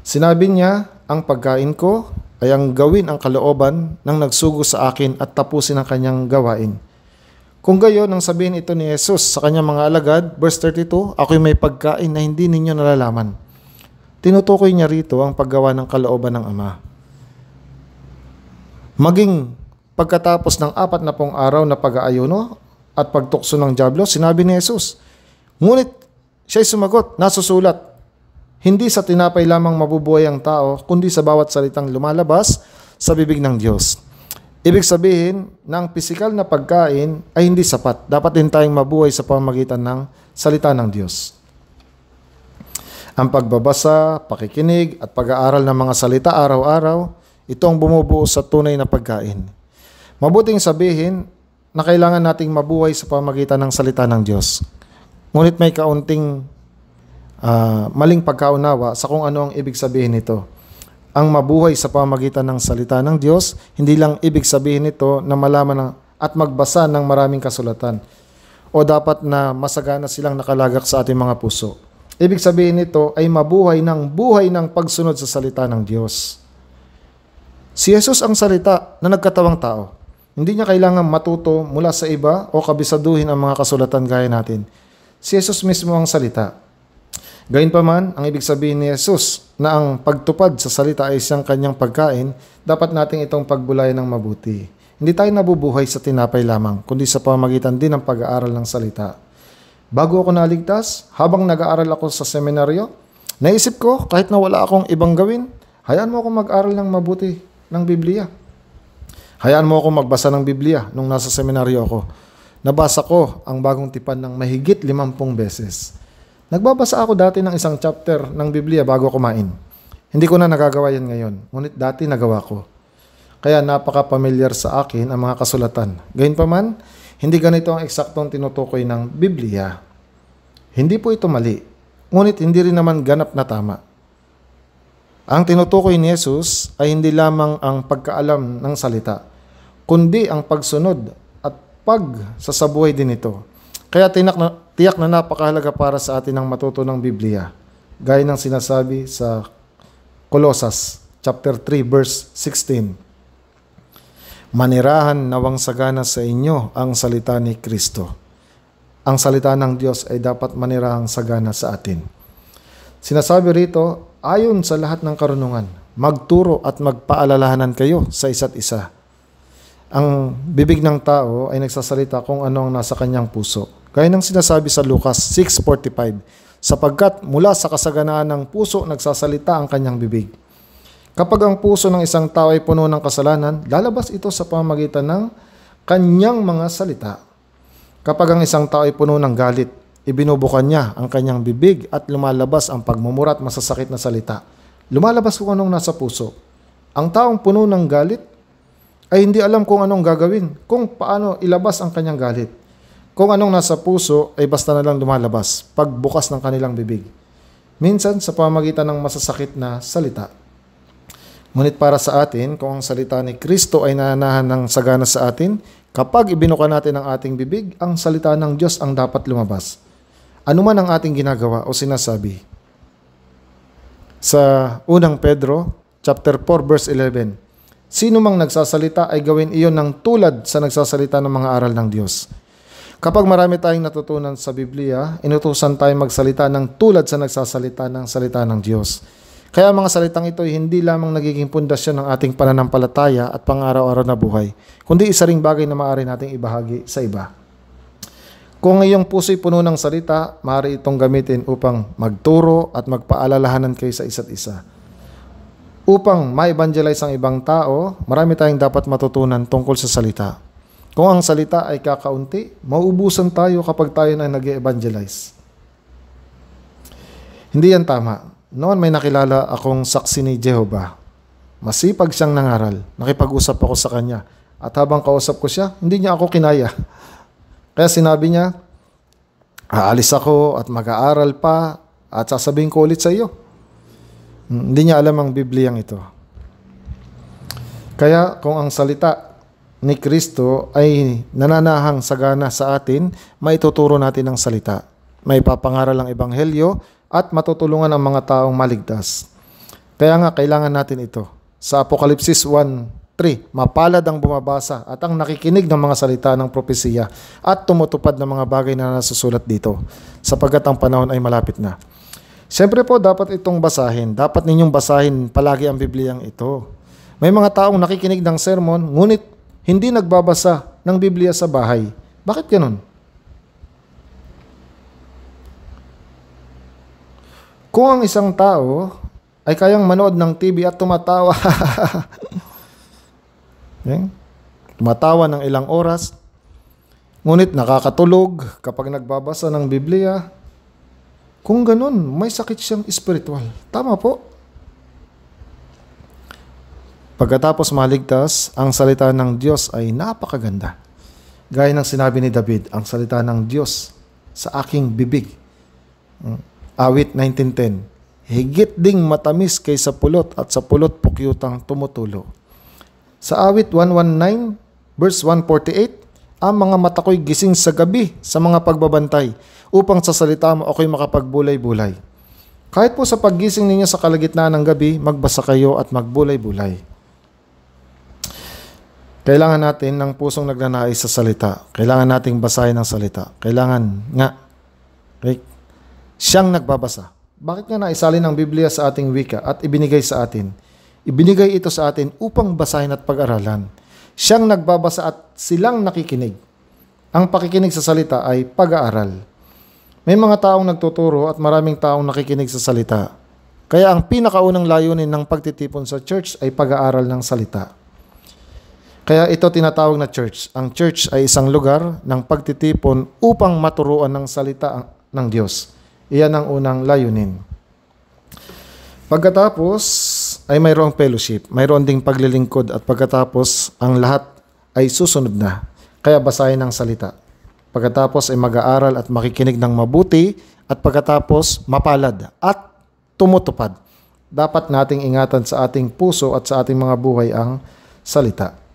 Sinabi niya, ang pagkain ko ay ang gawin ang kalooban ng nagsugo sa akin at tapusin ang kanyang gawain. Kung gayon, nang sabihin ito ni Jesus sa kanyang mga alagad, verse 32, ako'y may pagkain na hindi ninyo nalalaman. Tinutukoy niya rito ang paggawa ng kalooban ng Ama. Maging pagkatapos ng apat na pong araw na pag-aayuno at pagtukso ng Diablo, sinabi ni Jesus, Ngunit siya'y sumagot, nasusulat, hindi sa tinapay lamang mabubuhay ang tao, kundi sa bawat salitang lumalabas sa bibig ng Diyos. Ibig sabihin ng pisikal na pagkain ay hindi sapat. Dapat din tayong mabuhay sa pamagitan ng salita ng Diyos. Ang pagbabasa, pakikinig at pag-aaral ng mga salita araw-araw, ito ang bumubuo sa tunay na pagkain. Mabuting sabihin na kailangan nating mabuhay sa pamagitan ng salita ng Diyos. Ngunit may kaunting uh, maling pagkaunawa sa kung ano ang ibig sabihin nito. Ang mabuhay sa pamagitan ng salita ng Diyos, hindi lang ibig sabihin nito na malaman at magbasa ng maraming kasulatan o dapat na masagana silang nakalagak sa ating mga puso. Ibig sabihin nito ay mabuhay ng buhay ng pagsunod sa salita ng Diyos. Si Jesus ang salita na nagkatawang tao. Hindi niya kailangan matuto mula sa iba o kabisaduhin ang mga kasulatan gaya natin. Si Jesus mismo ang salita. Gayunpaman, ang ibig sabihin ni Jesus na ang pagtupad sa salita ay siyang kanyang pagkain, dapat nating itong pagbulayan ng mabuti. Hindi tayo nabubuhay sa tinapay lamang, kundi sa pamagitan din ng pag-aaral ng salita. Bago ako naligtas, habang nag-aaral ako sa seminaryo, naisip ko kahit na wala akong ibang gawin, hayaan mo ako mag-aral ng mabuti ng Biblia. Hayaan mo ako magbasa ng Biblia nung nasa seminaryo ako. Nabasa ko ang bagong tipan ng mahigit limampung beses. Nagbabasa ako dati ng isang chapter ng Biblia bago kumain. Hindi ko na nagagawa yan ngayon, ngunit dati nagawa ko. Kaya napaka-familiar sa akin ang mga kasulatan. Gayunpaman, hindi ganito ang eksaktong tinutukoy ng Biblia. Hindi po ito mali, ngunit hindi rin naman ganap na tama. Ang tinutukoy ni Jesus ay hindi lamang ang pagkaalam ng salita, kundi ang pagsunod at pagsasabuhay din ito. Kaya tinakna, Tiyak na napakahalaga para sa atin ang matuto ng Biblia. Gaya ng sinasabi sa Colosas chapter 3 verse 16. Manirahan nawang sagana sa inyo ang salita ni Kristo. Ang salita ng Diyos ay dapat manirahang sagana sa atin. Sinasabi rito, ayon sa lahat ng karunungan, magturo at magpaalalahanan kayo sa isa't isa. Ang bibig ng tao ay nagsasalita kung ano ang nasa kanyang puso Gaya ng sinasabi sa Lucas 6.45, sapagkat mula sa kasaganaan ng puso nagsasalita ang kanyang bibig. Kapag ang puso ng isang tao ay puno ng kasalanan, lalabas ito sa pamagitan ng kanyang mga salita. Kapag ang isang tao ay puno ng galit, ibinubukan niya ang kanyang bibig at lumalabas ang pagmumura at masasakit na salita. Lumalabas kung anong nasa puso. Ang taong puno ng galit ay hindi alam kung anong gagawin, kung paano ilabas ang kanyang galit. Kung anong nasa puso ay basta na lang lumalabas pagbukas ng kanilang bibig. Minsan sa pamagitan ng masasakit na salita. Ngunit para sa atin, kung ang salita ni Kristo ay nanahan ng sagana sa atin, kapag ibinuka natin ang ating bibig, ang salita ng Diyos ang dapat lumabas. Ano man ang ating ginagawa o sinasabi. Sa unang Pedro, chapter 4, verse 11, Sino mang nagsasalita ay gawin iyon ng tulad sa nagsasalita ng mga aral ng Diyos Kapag marami tayong natutunan sa Biblia, inutusan tayong magsalita ng tulad sa nagsasalita ng salita ng Diyos. Kaya mga salitang ito ay hindi lamang nagiging pundasyon ng ating pananampalataya at pang-araw-araw na buhay, kundi isa ring bagay na maaari nating ibahagi sa iba. Kung iyong puso'y puno ng salita, maaari itong gamitin upang magturo at magpaalalahanan kayo sa isa't isa. Upang ma-evangelize ang ibang tao, marami tayong dapat matutunan tungkol sa salita. Kung ang salita ay kakaunti, mauubusan tayo kapag tayo na nag evangelize Hindi yan tama. Noon may nakilala akong saksi ni Jehovah. Masipag siyang nangaral. Nakipag-usap ako sa kanya. At habang kausap ko siya, hindi niya ako kinaya. Kaya sinabi niya, aalis ako at mag-aaral pa at sasabihin ko ulit sa iyo. Hmm, hindi niya alam ang Bibliyang ito. Kaya kung ang salita ni Kristo ay nananahang sagana sa atin, maituturo natin ang salita. May papangaral ang ebanghelyo at matutulungan ang mga taong maligtas. Kaya nga kailangan natin ito. Sa Apokalipsis 1:3, mapalad ang bumabasa at ang nakikinig ng mga salita ng propesiya at tumutupad ng mga bagay na nasusulat dito sapagkat ang panahon ay malapit na. Siyempre po dapat itong basahin. Dapat ninyong basahin palagi ang Bibliyang ito. May mga taong nakikinig ng sermon ngunit hindi nagbabasa ng Biblia sa bahay. Bakit ganun? Kung ang isang tao ay kayang manood ng TV at tumatawa, okay? tumatawa ng ilang oras, ngunit nakakatulog kapag nagbabasa ng Biblia, kung ganun, may sakit siyang spiritual. Tama po. Pagkatapos maligtas, ang salita ng Diyos ay napakaganda. Gaya ng sinabi ni David, ang salita ng Diyos sa aking bibig. Hmm. Awit 19.10 Higit ding matamis kaysa pulot at sa pulot pukyutang tumutulo. Sa awit 119 verse 148 ang mga mata ko'y gising sa gabi sa mga pagbabantay upang sa salita mo ako'y makapagbulay-bulay. Kahit po sa paggising ninyo sa kalagitnaan ng gabi, magbasa kayo at magbulay-bulay. Kailangan natin ng pusong nagnanais sa salita. Kailangan nating basahin ang salita. Kailangan nga. Okay? Siyang nagbabasa. Bakit nga naisalin ang Biblia sa ating wika at ibinigay sa atin? Ibinigay ito sa atin upang basahin at pag-aralan. Siyang nagbabasa at silang nakikinig. Ang pakikinig sa salita ay pag-aaral. May mga taong nagtuturo at maraming taong nakikinig sa salita. Kaya ang pinakaunang layunin ng pagtitipon sa church ay pag-aaral ng salita. Kaya ito tinatawag na church. Ang church ay isang lugar ng pagtitipon upang maturuan ng salita ng Diyos. Iyan ang unang layunin. Pagkatapos ay mayroong fellowship, mayroon ding paglilingkod at pagkatapos ang lahat ay susunod na. Kaya basahin ang salita. Pagkatapos ay mag-aaral at makikinig ng mabuti at pagkatapos mapalad at tumutupad. Dapat nating ingatan sa ating puso at sa ating mga buhay ang salita.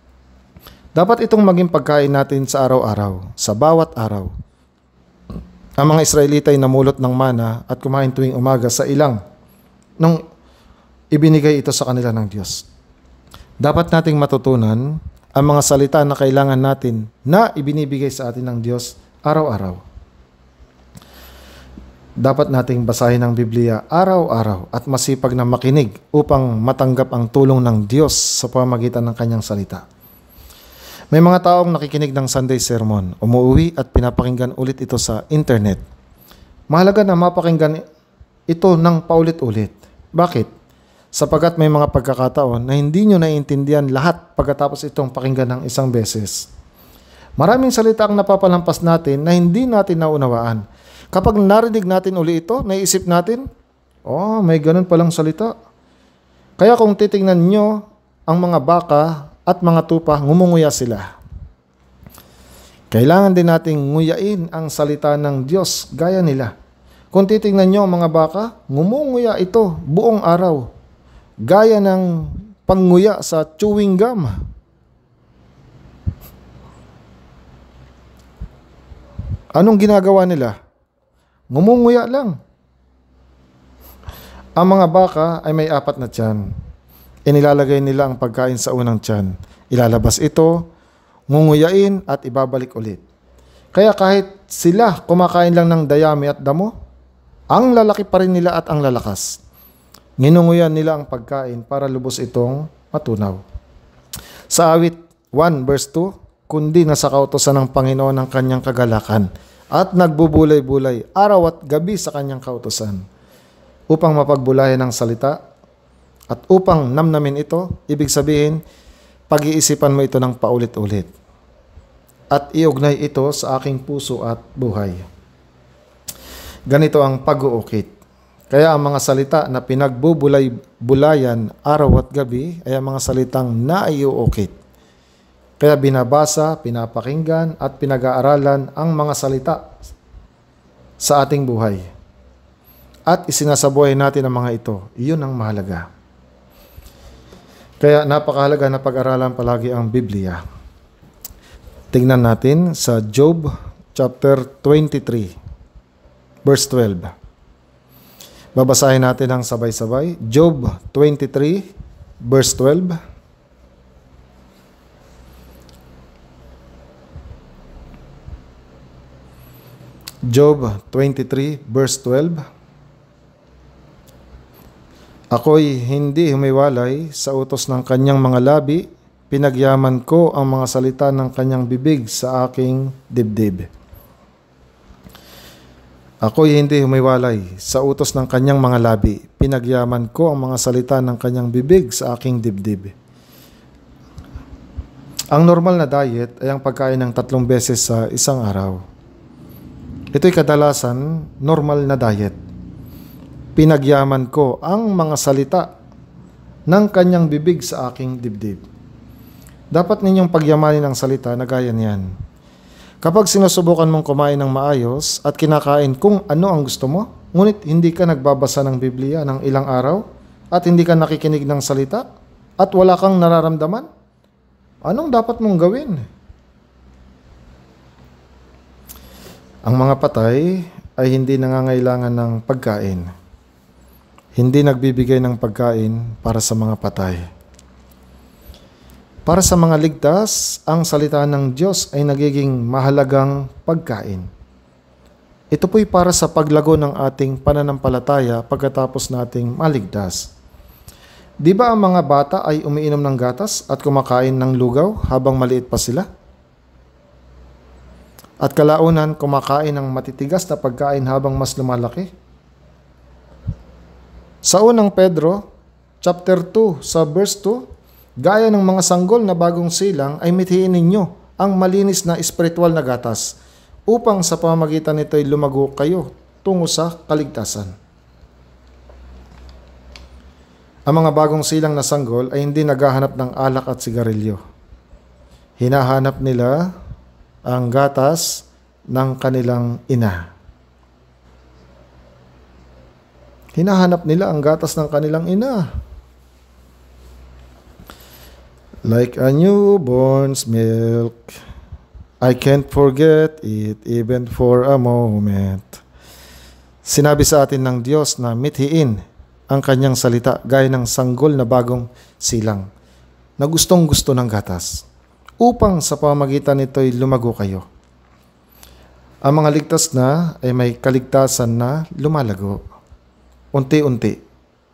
Dapat itong maging pagkain natin sa araw-araw, sa bawat araw. Ang mga Israelita ay namulot ng mana at kumain tuwing umaga sa ilang nung ibinigay ito sa kanila ng Diyos. Dapat nating matutunan ang mga salita na kailangan natin na ibinibigay sa atin ng Diyos araw-araw. Dapat nating basahin ang Biblia araw-araw at masipag na makinig upang matanggap ang tulong ng Diyos sa pamagitan ng kanyang salita. May mga taong nakikinig ng Sunday sermon, umuwi at pinapakinggan ulit ito sa internet. Mahalaga na mapakinggan ito ng paulit-ulit. Bakit? Sapagat may mga pagkakataon na hindi nyo naiintindihan lahat pagkatapos itong pakinggan ng isang beses. Maraming salita ang napapalampas natin na hindi natin naunawaan. Kapag narinig natin uli ito, naisip natin, oh, may ganun palang salita. Kaya kung titingnan nyo ang mga baka at mga tupa, ngumunguya sila. Kailangan din nating nguyain ang salita ng Diyos gaya nila. Kung titingnan nyo mga baka, ngumunguya ito buong araw. Gaya ng pangnguya sa chewing gum. Anong ginagawa nila? Ngumunguya lang. Ang mga baka ay may apat na tiyan. Inilalagay nila ang pagkain sa unang tiyan. Ilalabas ito, ngunguyain at ibabalik ulit. Kaya kahit sila kumakain lang ng dayami at damo, ang lalaki pa rin nila at ang lalakas. Ninunguyan nila ang pagkain para lubos itong matunaw. Sa awit 1 verse 2, kundi nasa kautosan ng Panginoon ang kanyang kagalakan at nagbubulay-bulay araw at gabi sa kanyang kautosan upang mapagbulayan ang salita at upang namnamin ito, ibig sabihin, pag-iisipan mo ito ng paulit-ulit. At iugnay ito sa aking puso at buhay. Ganito ang pag-uukit. Kaya ang mga salita na pinagbubulay-bulayan araw at gabi ay ang mga salitang naiuukit. Kaya binabasa, pinapakinggan at pinag-aaralan ang mga salita sa ating buhay. At isinasabuhay natin ang mga ito. Iyon ang mahalaga. Kaya napakahalaga na pag-aralan palagi ang Biblia. Tingnan natin sa Job chapter 23 verse 12. Babasahin natin ang sabay-sabay. Job 23 verse 12. Job 23 verse 12. Ako'y hindi humiwalay sa utos ng kanyang mga labi, pinagyaman ko ang mga salita ng kanyang bibig sa aking dibdib. Ako'y hindi humiwalay sa utos ng kanyang mga labi, pinagyaman ko ang mga salita ng kanyang bibig sa aking dibdib. Ang normal na diet ay ang pagkain ng tatlong beses sa isang araw. Ito'y kadalasan normal na diet Pinagyaman ko ang mga salita ng kanyang bibig sa aking dibdib. Dapat ninyong pagyamanin ang salita na gaya niyan. Kapag sinusubukan mong kumain ng maayos at kinakain kung ano ang gusto mo, ngunit hindi ka nagbabasa ng Biblia ng ilang araw at hindi ka nakikinig ng salita at wala kang nararamdaman, anong dapat mong gawin? Ang mga patay ay hindi nangangailangan ng pagkain hindi nagbibigay ng pagkain para sa mga patay. Para sa mga ligtas, ang salita ng Diyos ay nagiging mahalagang pagkain. Ito po'y para sa paglago ng ating pananampalataya pagkatapos nating maligtas. Di ba ang mga bata ay umiinom ng gatas at kumakain ng lugaw habang maliit pa sila? At kalaunan kumakain ng matitigas na pagkain habang mas lumalaki? Sa unang Pedro, chapter 2 sa verse 2, gaya ng mga sanggol na bagong silang ay mithiin ninyo ang malinis na espiritual na gatas upang sa pamamagitan nito ay lumago kayo tungo sa kaligtasan. Ang mga bagong silang na sanggol ay hindi naghahanap ng alak at sigarilyo. Hinahanap nila ang gatas ng kanilang ina. Hinahanap nila ang gatas ng kanilang ina. Like a newborn's milk, I can't forget it even for a moment. Sinabi sa atin ng Diyos na mithiin ang kanyang salita gaya ng sanggol na bagong silang na gustong gusto ng gatas upang sa pamagitan nito'y lumago kayo. Ang mga ligtas na ay may kaligtasan na lumalago. Unti-unti,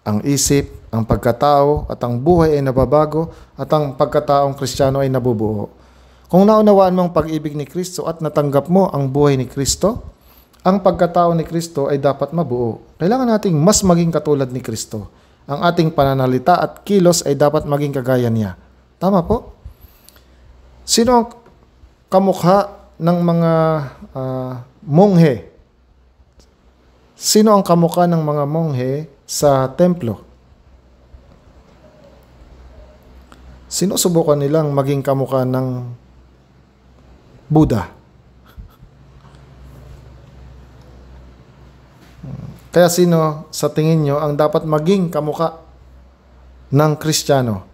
ang isip, ang pagkatao at ang buhay ay nababago at ang pagkataong kristyano ay nabubuo. Kung naunawaan mong pag-ibig ni Kristo at natanggap mo ang buhay ni Kristo, ang pagkatao ni Kristo ay dapat mabuo. Kailangan nating mas maging katulad ni Kristo. Ang ating pananalita at kilos ay dapat maging kagaya niya. Tama po? Sino ang kamukha ng mga uh, ah, monghe Sino ang kamukha ng mga monghe sa templo? Sinusubukan nilang maging kamukha ng Buddha. Kaya sino sa tingin nyo ang dapat maging kamukha ng Kristiyano?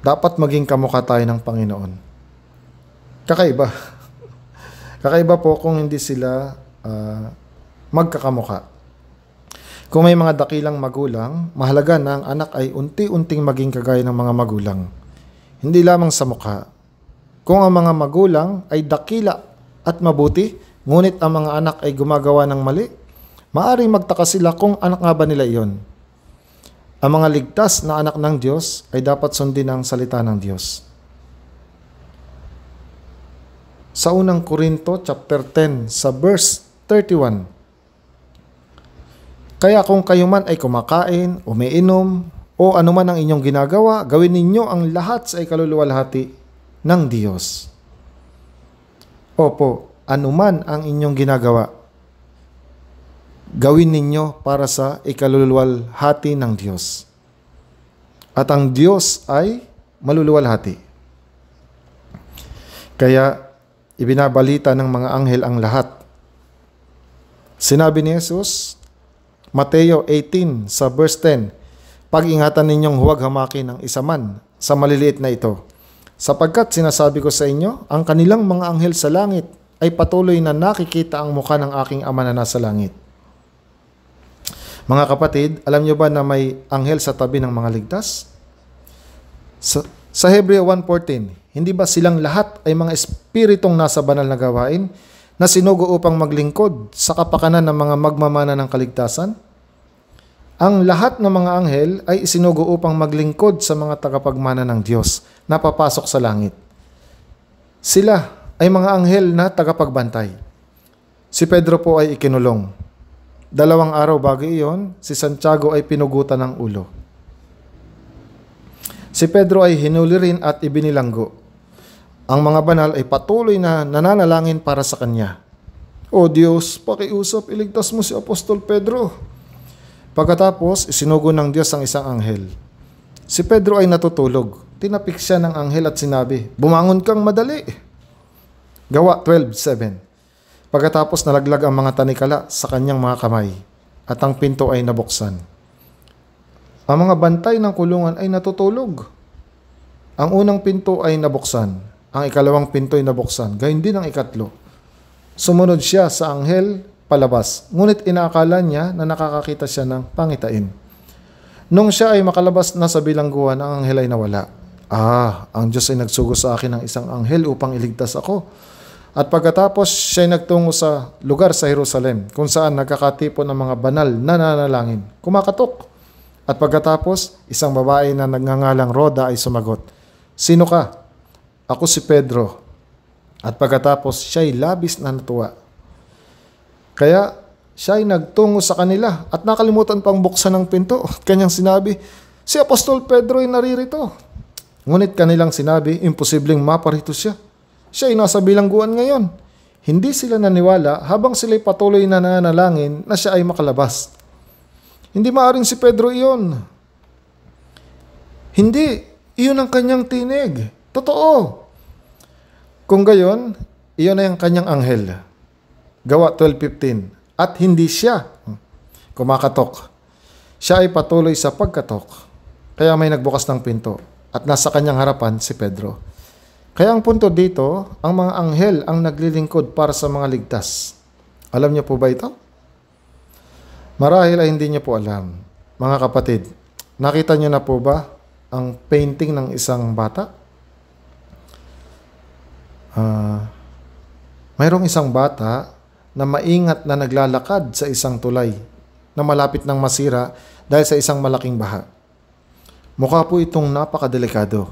Dapat maging kamukha tayo ng Panginoon. Kakaiba. Kakaiba po kung hindi sila uh, magkakamuka. Kung may mga dakilang magulang, mahalaga na ang anak ay unti-unting maging kagaya ng mga magulang. Hindi lamang sa mukha. Kung ang mga magulang ay dakila at mabuti, ngunit ang mga anak ay gumagawa ng mali, maaring magtaka sila kung anak nga ba nila iyon. Ang mga ligtas na anak ng Diyos ay dapat sundin ang salita ng Diyos. Sa unang Korinto chapter 10 sa verse 31, kaya kung kayo man ay kumakain, umiinom, o anuman ang inyong ginagawa, gawin ninyo ang lahat sa ikaluluwalhati ng Diyos. Opo, anuman ang inyong ginagawa, gawin ninyo para sa ikaluluwalhati ng Diyos. At ang Diyos ay maluluwalhati. Kaya ibinabalita ng mga anghel ang lahat. Sinabi ni Jesus, Mateo 18 sa verse 10, Pag-ingatan ninyong huwag hamakin ang isa man sa maliliit na ito. Sapagkat sinasabi ko sa inyo, ang kanilang mga anghel sa langit ay patuloy na nakikita ang mukha ng aking ama na nasa langit. Mga kapatid, alam nyo ba na may anghel sa tabi ng mga ligtas? Sa, sa Hebreo 1.14, hindi ba silang lahat ay mga espiritong nasa banal na gawain? na sinugo upang maglingkod sa kapakanan ng mga magmamana ng kaligtasan? Ang lahat ng mga anghel ay isinugo upang maglingkod sa mga tagapagmana ng Diyos na papasok sa langit. Sila ay mga anghel na tagapagbantay. Si Pedro po ay ikinulong. Dalawang araw bago iyon, si Santiago ay pinugutan ng ulo. Si Pedro ay hinuli rin at ibinilanggo. Ang mga banal ay patuloy na nananalangin para sa Kanya. O Diyos, pakiusap, iligtas mo si Apostol Pedro. Pagkatapos, isinugo ng Diyos ang isang anghel. Si Pedro ay natutulog. Tinapik siya ng anghel at sinabi, Bumangon kang madali. Gawa 12.7 Pagkatapos nalaglag ang mga tanikala sa kanyang mga kamay at ang pinto ay nabuksan. Ang mga bantay ng kulungan ay natutulog. Ang unang pinto ay nabuksan ang ikalawang pinto ay nabuksan. Gayun din ang ikatlo. Sumunod siya sa anghel palabas. Ngunit inaakala niya na nakakakita siya ng pangitain. Nung siya ay makalabas na sa bilangguan, ang anghel ay nawala. Ah, ang Diyos ay nagsugo sa akin ng isang anghel upang iligtas ako. At pagkatapos, siya ay nagtungo sa lugar sa Jerusalem, kung saan nagkakatipon ng mga banal na nananalangin. Kumakatok. At pagkatapos, isang babae na nagngangalang Roda ay sumagot, Sino ka? Ako si Pedro. At pagkatapos siya'y labis na natuwa. Kaya siya'y nagtungo sa kanila at nakalimutan pang buksan ng pinto at kanyang sinabi, Si Apostol Pedro ay naririto. Ngunit kanilang sinabi, imposibleng maparito siya. Siya ay nasa bilangguan ngayon. Hindi sila naniwala habang sila'y patuloy na nananalangin na siya ay makalabas. Hindi maaring si Pedro iyon. Hindi, iyon ang kanyang tinig. Totoo. Kung gayon, iyon ay ang kanyang anghel. Gawa 12.15. At hindi siya kumakatok. Siya ay patuloy sa pagkatok. Kaya may nagbukas ng pinto. At nasa kanyang harapan si Pedro. Kaya ang punto dito, ang mga anghel ang naglilingkod para sa mga ligtas. Alam niyo po ba ito? Marahil ay hindi niyo po alam. Mga kapatid, nakita niyo na po ba ang painting ng isang bata? Uh, mayroong isang bata na maingat na naglalakad sa isang tulay na malapit ng masira dahil sa isang malaking baha. Mukha po itong napakadelikado.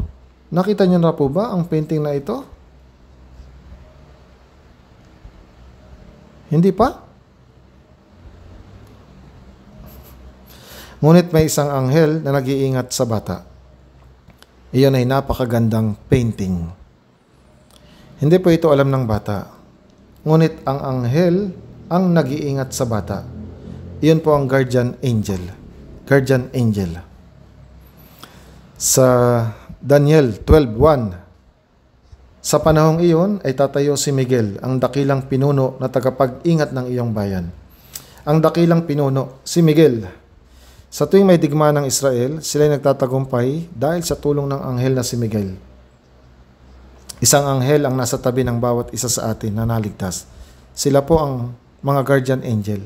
Nakita niyo na po ba ang painting na ito? Hindi pa? Ngunit may isang anghel na nag-iingat sa bata. Iyon ay napakagandang painting. Hindi po ito alam ng bata. Ngunit ang anghel ang nag-iingat sa bata. Iyon po ang guardian angel. Guardian angel. Sa Daniel 12.1 Sa panahong iyon ay tatayo si Miguel, ang dakilang pinuno na tagapag-ingat ng iyong bayan. Ang dakilang pinuno, si Miguel. Sa tuwing may digma ng Israel, sila ay nagtatagumpay dahil sa tulong ng anghel na si Miguel. Isang anghel ang nasa tabi ng bawat isa sa atin na naligtas. Sila po ang mga guardian angel.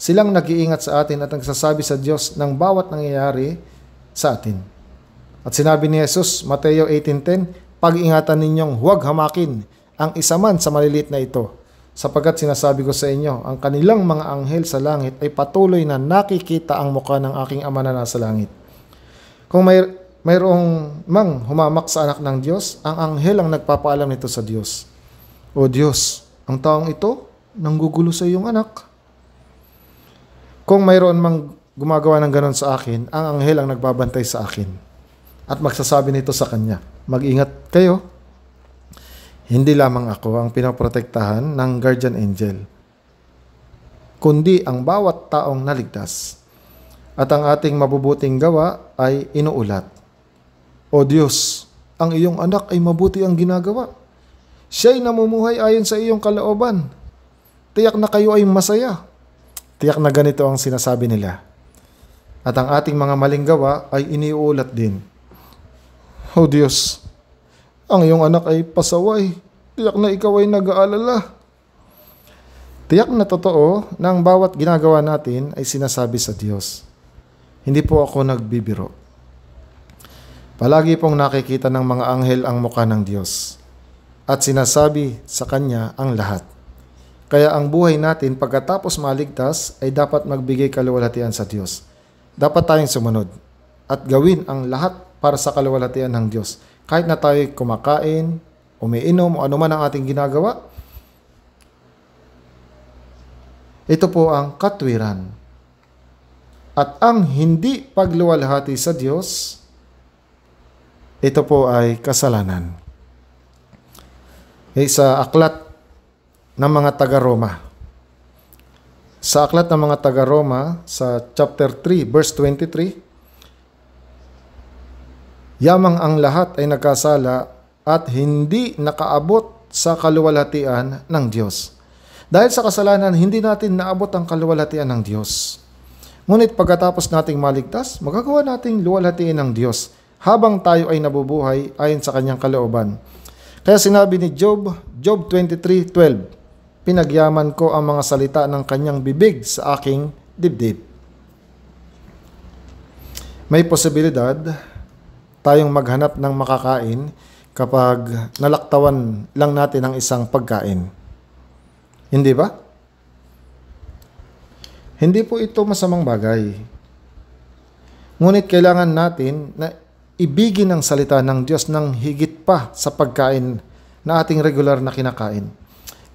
Silang nag-iingat sa atin at nagsasabi sa Diyos ng bawat nangyayari sa atin. At sinabi ni Jesus, Mateo 18.10, Pag-ingatan ninyong huwag hamakin ang isa man sa maliliit na ito. Sapagat sinasabi ko sa inyo, ang kanilang mga anghel sa langit ay patuloy na nakikita ang mukha ng aking ama na nasa langit. Kung may Mayroong mang humamak sa anak ng Diyos, ang anghel ang nagpapaalam nito sa Diyos. O Diyos, ang taong ito, nanggugulo sa iyong anak. Kung mayroon mang gumagawa ng ganon sa akin, ang anghel ang nagbabantay sa akin. At magsasabi nito sa kanya, mag-ingat kayo. Hindi lamang ako ang pinaprotektahan ng guardian angel, kundi ang bawat taong naligtas. At ang ating mabubuting gawa ay inuulat. O Diyos, ang iyong anak ay mabuti ang ginagawa. Siya'y namumuhay ayon sa iyong kalooban. Tiyak na kayo ay masaya. Tiyak na ganito ang sinasabi nila. At ang ating mga maling gawa ay iniuulat din. O Diyos, ang iyong anak ay pasaway. Tiyak na ikaw ay nag-aalala. Tiyak na totoo na ang bawat ginagawa natin ay sinasabi sa Diyos. Hindi po ako nagbibiro. Palagi pong nakikita ng mga anghel ang mukha ng Diyos at sinasabi sa Kanya ang lahat. Kaya ang buhay natin pagkatapos maligtas ay dapat magbigay kaluwalhatian sa Diyos. Dapat tayong sumunod at gawin ang lahat para sa kaluwalhatian ng Diyos. Kahit na tayo kumakain, umiinom o anuman ang ating ginagawa, ito po ang katwiran. At ang hindi pagluwalhati sa Diyos ito po ay kasalanan. Eh, sa aklat ng mga taga-Roma, sa aklat ng mga taga-Roma, sa chapter 3, verse 23, Yamang ang lahat ay nagkasala at hindi nakaabot sa kaluwalhatian ng Diyos. Dahil sa kasalanan, hindi natin naabot ang kaluwalhatian ng Diyos. Ngunit pagkatapos nating maligtas, magagawa nating luwalhatiin ng Diyos habang tayo ay nabubuhay ayon sa kanyang kalooban. Kaya sinabi ni Job, Job 23:12, Pinagyaman ko ang mga salita ng kanyang bibig sa aking dibdib. May posibilidad tayong maghanap ng makakain kapag nalaktawan lang natin ang isang pagkain. Hindi ba? Hindi po ito masamang bagay. Ngunit kailangan natin na ibigin ang salita ng Diyos ng higit pa sa pagkain na ating regular na kinakain.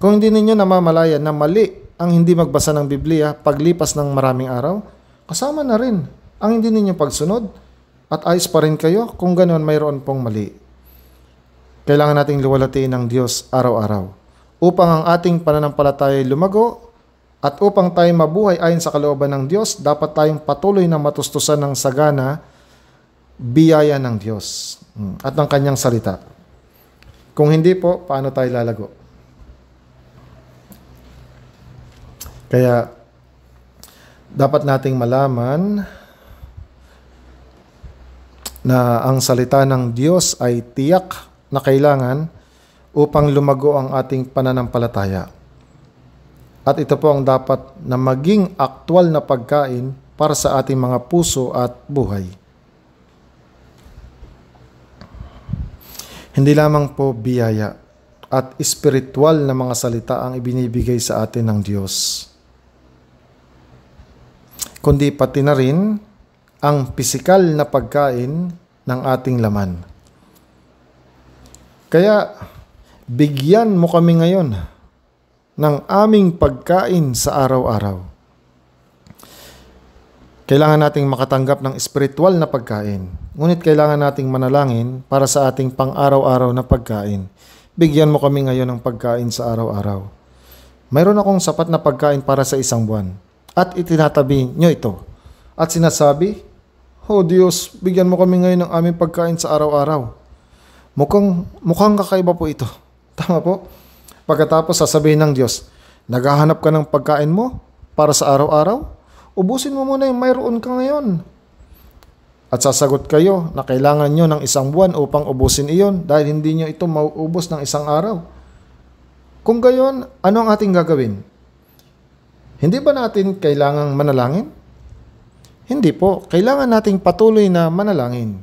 Kung hindi ninyo namamalaya na mali ang hindi magbasa ng Biblia paglipas ng maraming araw, kasama na rin ang hindi ninyo pagsunod at ayos pa rin kayo kung ganoon mayroon pong mali. Kailangan nating luwalatiin ng Diyos araw-araw upang ang ating pananampalataya ay lumago at upang tayo mabuhay ayon sa kalooban ng Diyos, dapat tayong patuloy na matustusan ng sagana biyaya ng Diyos mm, at ng kanyang salita. Kung hindi po, paano tayo lalago? Kaya dapat nating malaman na ang salita ng Diyos ay tiyak na kailangan upang lumago ang ating pananampalataya. At ito po ang dapat na maging aktwal na pagkain para sa ating mga puso at buhay. Hindi lamang po biyaya at espiritual na mga salita ang ibinibigay sa atin ng Diyos. Kundi pati na rin ang pisikal na pagkain ng ating laman. Kaya bigyan mo kami ngayon ng aming pagkain sa araw-araw kailangan nating makatanggap ng spiritual na pagkain. Ngunit kailangan nating manalangin para sa ating pang-araw-araw na pagkain. Bigyan mo kami ngayon ng pagkain sa araw-araw. Mayroon akong sapat na pagkain para sa isang buwan. At itinatabi nyo ito. At sinasabi, Oh Diyos, bigyan mo kami ngayon ng aming pagkain sa araw-araw. Mukhang, mukhang kakaiba po ito. Tama po? Pagkatapos sasabihin ng Diyos, naghahanap ka ng pagkain mo para sa araw-araw? ubusin mo muna yung mayroon ka ngayon. At sasagot kayo na kailangan nyo ng isang buwan upang ubusin iyon dahil hindi nyo ito mauubos ng isang araw. Kung gayon, ano ang ating gagawin? Hindi ba natin kailangang manalangin? Hindi po, kailangan nating patuloy na manalangin.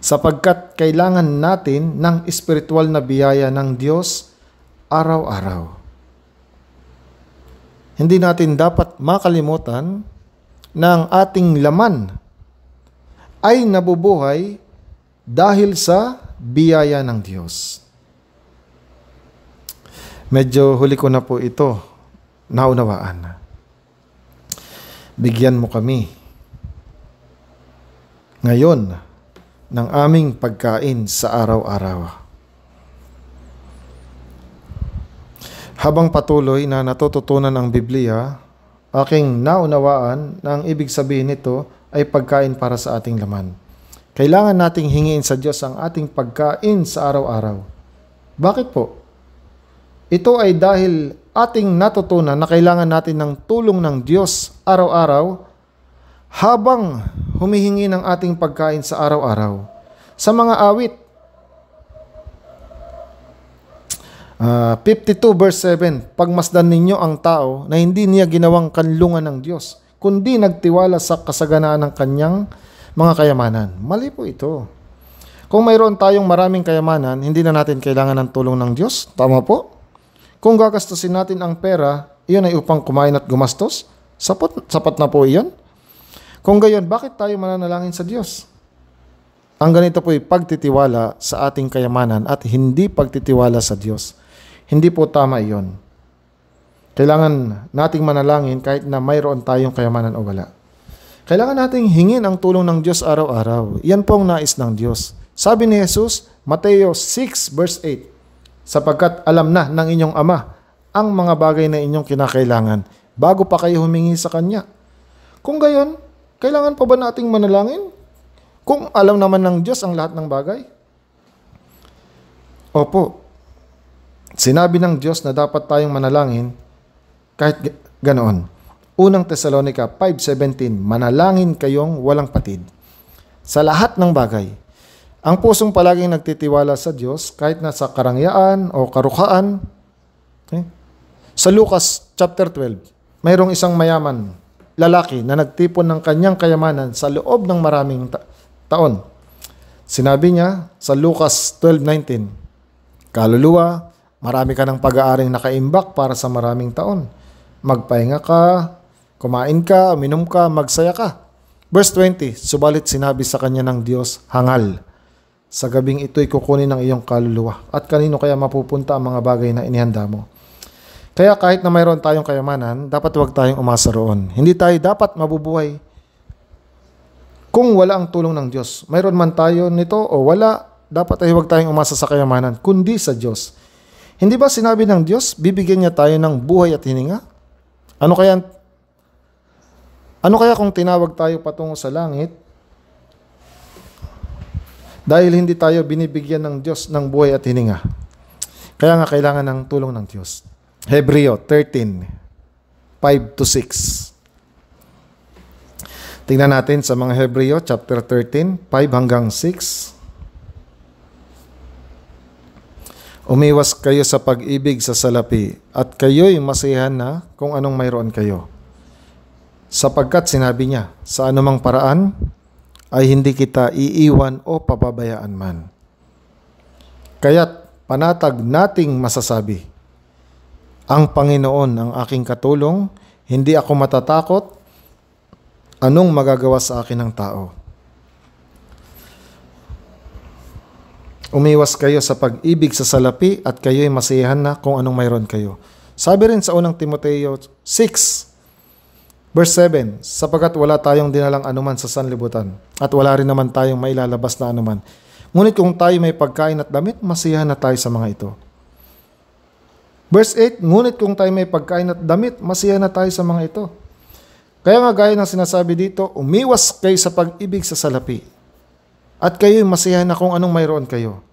Sapagkat kailangan natin ng espiritual na biyaya ng Diyos araw-araw hindi natin dapat makalimutan na ang ating laman ay nabubuhay dahil sa biyaya ng Diyos. Medyo huli ko na po ito naunawaan. Bigyan mo kami ngayon ng aming pagkain sa araw-araw Habang patuloy na natututunan ang Biblia, aking naunawaan na ang ibig sabihin nito ay pagkain para sa ating laman. Kailangan nating hingiin sa Diyos ang ating pagkain sa araw-araw. Bakit po? Ito ay dahil ating natutunan na kailangan natin ng tulong ng Diyos araw-araw habang humihingi ng ating pagkain sa araw-araw. Sa mga awit, Uh, ah, 52 verse 7, Pagmasdan ninyo ang tao na hindi niya ginawang kanlungan ng Diyos, kundi nagtiwala sa kasaganaan ng kanyang mga kayamanan. Mali po ito. Kung mayroon tayong maraming kayamanan, hindi na natin kailangan ng tulong ng Diyos. Tama po? Kung gagastusin natin ang pera, iyon ay upang kumain at gumastos. Sapat, sapat na po iyon. Kung gayon, bakit tayo mananalangin sa Diyos? Ang ganito po ay pagtitiwala sa ating kayamanan at hindi pagtitiwala sa Diyos. Hindi po tama iyon. Kailangan nating manalangin kahit na mayroon tayong kayamanan o wala. Kailangan nating hingin ang tulong ng Diyos araw-araw. Yan po ang nais ng Diyos. Sabi ni Jesus, Mateo 6 verse 8, Sapagkat alam na ng inyong Ama ang mga bagay na inyong kinakailangan bago pa kayo humingi sa Kanya. Kung gayon, kailangan pa ba nating manalangin? Kung alam naman ng Diyos ang lahat ng bagay? Opo, Sinabi ng Diyos na dapat tayong manalangin kahit ganoon. Unang Tesalonica 5.17, Manalangin kayong walang patid. Sa lahat ng bagay, ang pusong palaging nagtitiwala sa Diyos kahit nasa karangyaan o karukhaan. Okay? Eh, sa Lucas chapter 12, mayroong isang mayaman, lalaki na nagtipon ng kanyang kayamanan sa loob ng maraming ta- taon. Sinabi niya sa Lucas 12:19, Kaluluwa, Marami ka ng pag-aaring nakaimbak para sa maraming taon. Magpahinga ka, kumain ka, uminom ka, magsaya ka. Verse 20, Subalit sinabi sa kanya ng Diyos, Hangal, sa gabing ito'y kukunin ng iyong kaluluwa. At kanino kaya mapupunta ang mga bagay na inihanda mo? Kaya kahit na mayroon tayong kayamanan, dapat huwag tayong umasa roon. Hindi tayo dapat mabubuhay kung wala ang tulong ng Diyos. Mayroon man tayo nito o wala, dapat ay huwag tayong umasa sa kayamanan, kundi sa Diyos. Hindi ba sinabi ng Diyos, bibigyan niya tayo ng buhay at hininga? Ano kaya Ano kaya kung tinawag tayo patungo sa langit? Dahil hindi tayo binibigyan ng Diyos ng buhay at hininga. Kaya nga kailangan ng tulong ng Diyos. Hebreo 13, 5 to 6. Tingnan natin sa mga Hebreo chapter 13, 5 hanggang 6. Umiwas kayo sa pag-ibig sa salapi at kayo'y masiyahan na kung anong mayroon kayo. Sapagkat sinabi niya, sa anumang paraan ay hindi kita iiwan o papabayaan man. Kaya't panatag nating masasabi, Ang Panginoon ang aking katulong, hindi ako matatakot, anong magagawa sa akin ng tao?' Umiwas kayo sa pag-ibig sa salapi at kayo'y masiyahan na kung anong mayroon kayo. Sabi rin sa unang Timoteo 6, verse 7, Sapagat wala tayong dinalang anuman sa sanlibutan at wala rin naman tayong mailalabas na anuman. Ngunit kung tayo may pagkain at damit, masiyahan na tayo sa mga ito. Verse 8, Ngunit kung tayo may pagkain at damit, masiyahan na tayo sa mga ito. Kaya nga gaya ng sinasabi dito, umiwas kayo sa pag-ibig sa salapi at kayo'y masaya na kung anong mayroon kayo.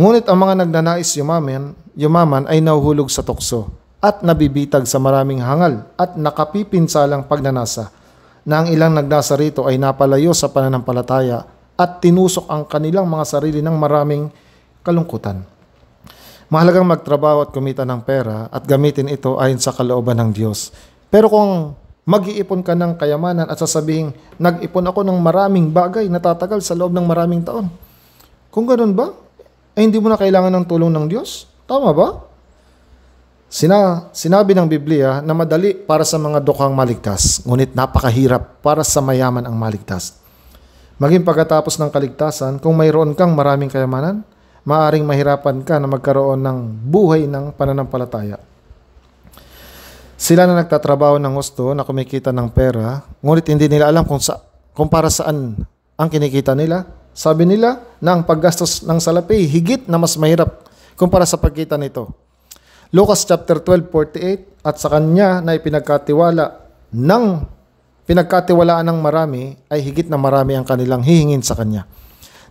Ngunit ang mga nagnanais yumaman, yumaman ay nahuhulog sa tukso at nabibitag sa maraming hangal at nakapipinsalang pagnanasa na ang ilang nagdasa rito ay napalayo sa pananampalataya at tinusok ang kanilang mga sarili ng maraming kalungkutan. Mahalagang magtrabaho at kumita ng pera at gamitin ito ayon sa kalooban ng Diyos. Pero kung mag-iipon ka ng kayamanan at sasabihin, nag-ipon ako ng maraming bagay na tatagal sa loob ng maraming taon. Kung ganun ba, eh hindi mo na kailangan ng tulong ng Diyos. Tama ba? Sina, sinabi ng Biblia na madali para sa mga dukhang maligtas, ngunit napakahirap para sa mayaman ang maligtas. Maging pagkatapos ng kaligtasan, kung mayroon kang maraming kayamanan, maaring mahirapan ka na magkaroon ng buhay ng pananampalataya. Sila na nagtatrabaho ng gusto, na kumikita ng pera, ngunit hindi nila alam kung, sa, kung para saan ang kinikita nila. Sabi nila na ang paggastos ng salapi higit na mas mahirap kumpara sa pagkita nito. Lucas chapter 12:48 at sa kanya na ipinagkatiwala ng pinagkatiwalaan ng marami ay higit na marami ang kanilang hihingin sa kanya.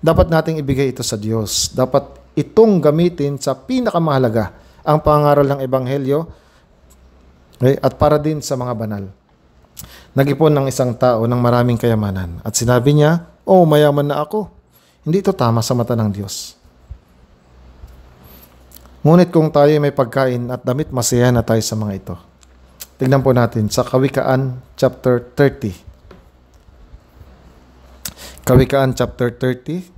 Dapat nating ibigay ito sa Diyos. Dapat itong gamitin sa pinakamahalaga ang pangaral ng ebanghelyo Okay? At para din sa mga banal. Nagipon ng isang tao ng maraming kayamanan at sinabi niya, Oh, mayaman na ako. Hindi ito tama sa mata ng Diyos. Ngunit kung tayo may pagkain at damit, masaya na tayo sa mga ito. Tignan po natin sa Kawikaan chapter 30. Kawikaan chapter 30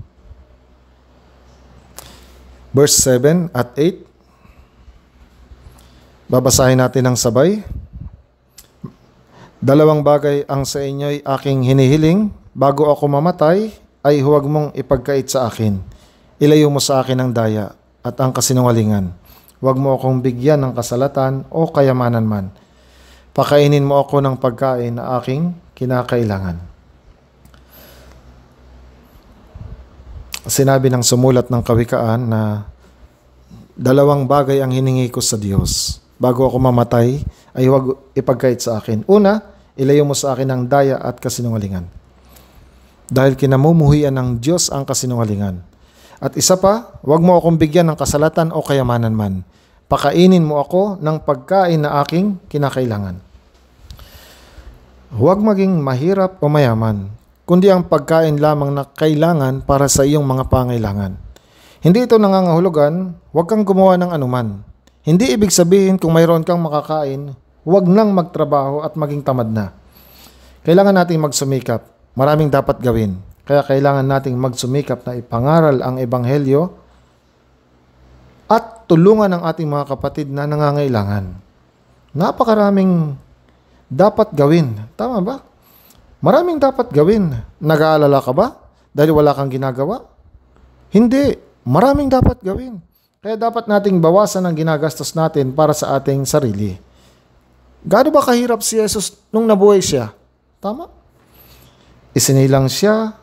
verse 7 at 8 Babasahin natin ang sabay. Dalawang bagay ang sa inyo'y aking hinihiling bago ako mamatay ay huwag mong ipagkait sa akin. Ilayo mo sa akin ang daya at ang kasinungalingan. Huwag mo akong bigyan ng kasalatan o kayamanan man. Pakainin mo ako ng pagkain na aking kinakailangan. Sinabi ng sumulat ng kawikaan na dalawang bagay ang hiningi ko sa Diyos bago ako mamatay ay huwag ipagkait sa akin. Una, ilayo mo sa akin ang daya at kasinungalingan. Dahil kinamumuhian ng Diyos ang kasinungalingan. At isa pa, huwag mo akong bigyan ng kasalatan o kayamanan man. Pakainin mo ako ng pagkain na aking kinakailangan. Huwag maging mahirap o mayaman, kundi ang pagkain lamang na kailangan para sa iyong mga pangailangan. Hindi ito nangangahulugan, huwag kang gumawa ng anuman hindi ibig sabihin kung mayroon kang makakain, huwag nang magtrabaho at maging tamad na. Kailangan nating magsumikap. Maraming dapat gawin. Kaya kailangan nating magsumikap na ipangaral ang Ebanghelyo at tulungan ang ating mga kapatid na nangangailangan. Napakaraming dapat gawin. Tama ba? Maraming dapat gawin. Nag-aalala ka ba? Dahil wala kang ginagawa? Hindi. Maraming dapat gawin. Kaya dapat nating bawasan ang ginagastos natin para sa ating sarili. Gaano ba kahirap si Jesus nung nabuhay siya? Tama? Isinilang siya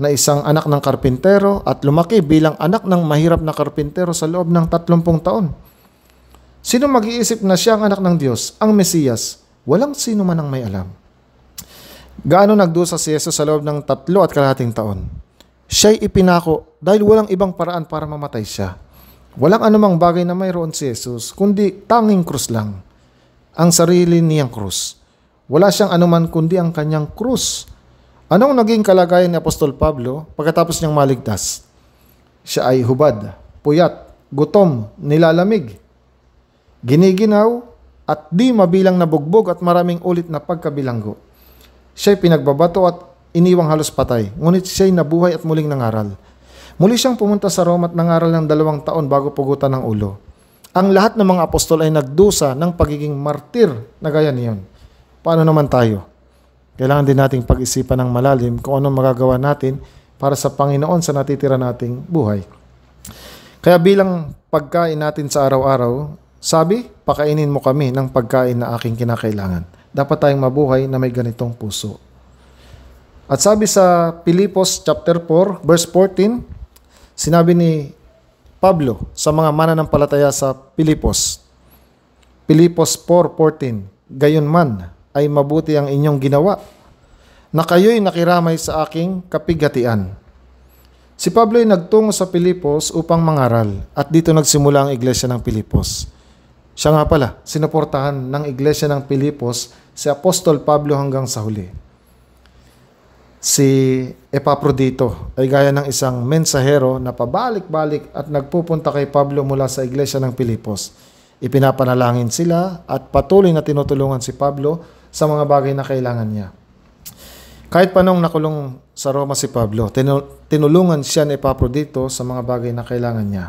na isang anak ng karpintero at lumaki bilang anak ng mahirap na karpintero sa loob ng 30 taon. Sino mag-iisip na siya ang anak ng Diyos, ang Mesiyas? Walang sino man ang may alam. Gaano nagdusa si Jesus sa loob ng tatlo at kalahating taon? Siya'y ipinako dahil walang ibang paraan para mamatay siya. Walang anumang bagay na mayroon si Jesus, kundi tanging krus lang. Ang sarili niyang krus. Wala siyang anuman kundi ang kanyang krus. Anong naging kalagayan ni Apostol Pablo pagkatapos niyang maligtas? Siya ay hubad, puyat, gutom, nilalamig, giniginaw, at di mabilang na bugbog at maraming ulit na pagkabilanggo. Siya ay pinagbabato at iniwang halos patay, ngunit siya ay nabuhay at muling nangaral. Muli siyang pumunta sa Roma at nangaral ng dalawang taon bago pugutan ng ulo. Ang lahat ng mga apostol ay nagdusa ng pagiging martir na gaya niyon. Paano naman tayo? Kailangan din nating pag-isipan ng malalim kung anong magagawa natin para sa Panginoon sa natitira nating buhay. Kaya bilang pagkain natin sa araw-araw, sabi, pakainin mo kami ng pagkain na aking kinakailangan. Dapat tayong mabuhay na may ganitong puso. At sabi sa Pilipos chapter 4, verse 14, Sinabi ni Pablo sa mga mananampalataya sa Pilipos, Pilipos 4.14, Gayon man ay mabuti ang inyong ginawa, na kayo'y nakiramay sa aking kapigatian. Si Pablo ay nagtungo sa Pilipos upang mangaral at dito nagsimula ang iglesia ng Pilipos. Siya nga pala, sinuportahan ng iglesia ng Pilipos si Apostol Pablo hanggang sa huli si Epaprodito ay gaya ng isang mensahero na pabalik-balik at nagpupunta kay Pablo mula sa iglesia ng Pilipos. Ipinapanalangin sila at patuloy na tinutulungan si Pablo sa mga bagay na kailangan niya. Kahit pa panong nakulong sa Roma si Pablo, tinulungan siya ni Epaprodito sa mga bagay na kailangan niya.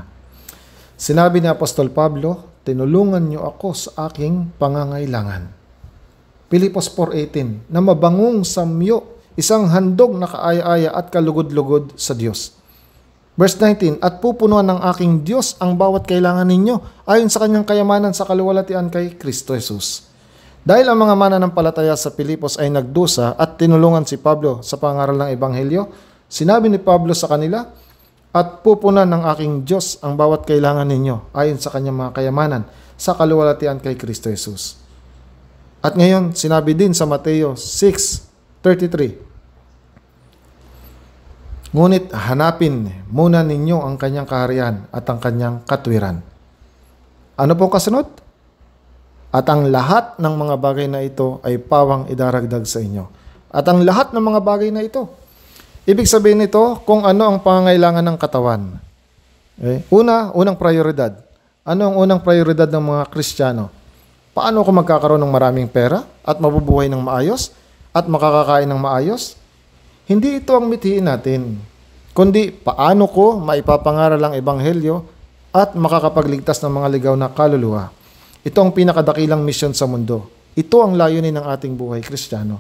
Sinabi ni Apostol Pablo, tinulungan niyo ako sa aking pangangailangan. Pilipos 4.18 na mabangong samyo isang handog na kaaya-aya at kalugod-lugod sa Diyos. Verse 19, At pupunuan ng aking Diyos ang bawat kailangan ninyo ayon sa kanyang kayamanan sa kaluwalatian kay Kristo Jesus. Dahil ang mga mananampalataya sa Pilipos ay nagdusa at tinulungan si Pablo sa pangaral ng Ebanghelyo, sinabi ni Pablo sa kanila, At pupunan ng aking Diyos ang bawat kailangan ninyo ayon sa kanyang mga kayamanan sa kaluwalatian kay Kristo Jesus. At ngayon, sinabi din sa Mateo 6, 33. Ngunit hanapin muna ninyo ang kanyang kaharian at ang kanyang katwiran. Ano pong kasunod? At ang lahat ng mga bagay na ito ay pawang idaragdag sa inyo. At ang lahat ng mga bagay na ito. Ibig sabihin nito kung ano ang pangangailangan ng katawan. Okay? Eh, una, unang prioridad. Ano ang unang prioridad ng mga Kristiyano? Paano ako magkakaroon ng maraming pera at mabubuhay ng maayos? at makakakain ng maayos? Hindi ito ang mithiin natin, kundi paano ko maipapangaral ang ebanghelyo at makakapagligtas ng mga ligaw na kaluluwa. Ito ang pinakadakilang misyon sa mundo. Ito ang layunin ng ating buhay, Kristiyano.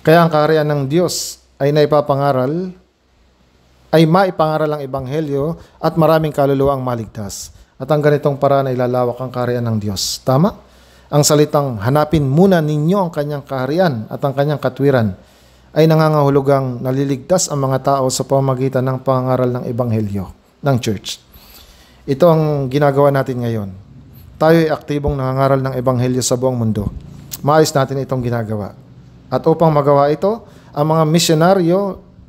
Kaya ang kaharian ng Diyos ay naipapangaral, ay maipangaral ang ebanghelyo at maraming kaluluwa ang maligtas. At ang ganitong paraan ay lalawak ang kaharian ng Diyos. Tama? ang salitang hanapin muna ninyo ang kanyang kaharian at ang kanyang katwiran ay nangangahulugang naliligtas ang mga tao sa pamagitan ng pangaral ng ebanghelyo ng church. Ito ang ginagawa natin ngayon. Tayo ay aktibong nangangaral ng ebanghelyo sa buong mundo. Maayos natin itong ginagawa. At upang magawa ito, ang mga misyonaryo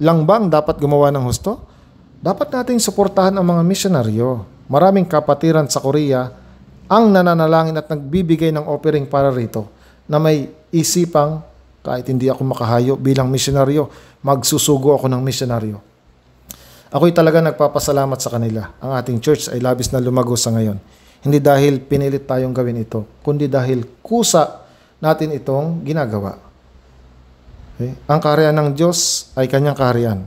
lang bang dapat gumawa ng husto? Dapat nating suportahan ang mga misyonaryo. Maraming kapatiran sa Korea ang nananalangin at nagbibigay ng offering para rito na may isipang kahit hindi ako makahayo bilang misyonaryo, magsusugo ako ng misyonaryo. Ako'y talaga nagpapasalamat sa kanila. Ang ating church ay labis na lumago sa ngayon. Hindi dahil pinilit tayong gawin ito, kundi dahil kusa natin itong ginagawa. Okay? Ang kaharian ng Diyos ay kanyang kaharian.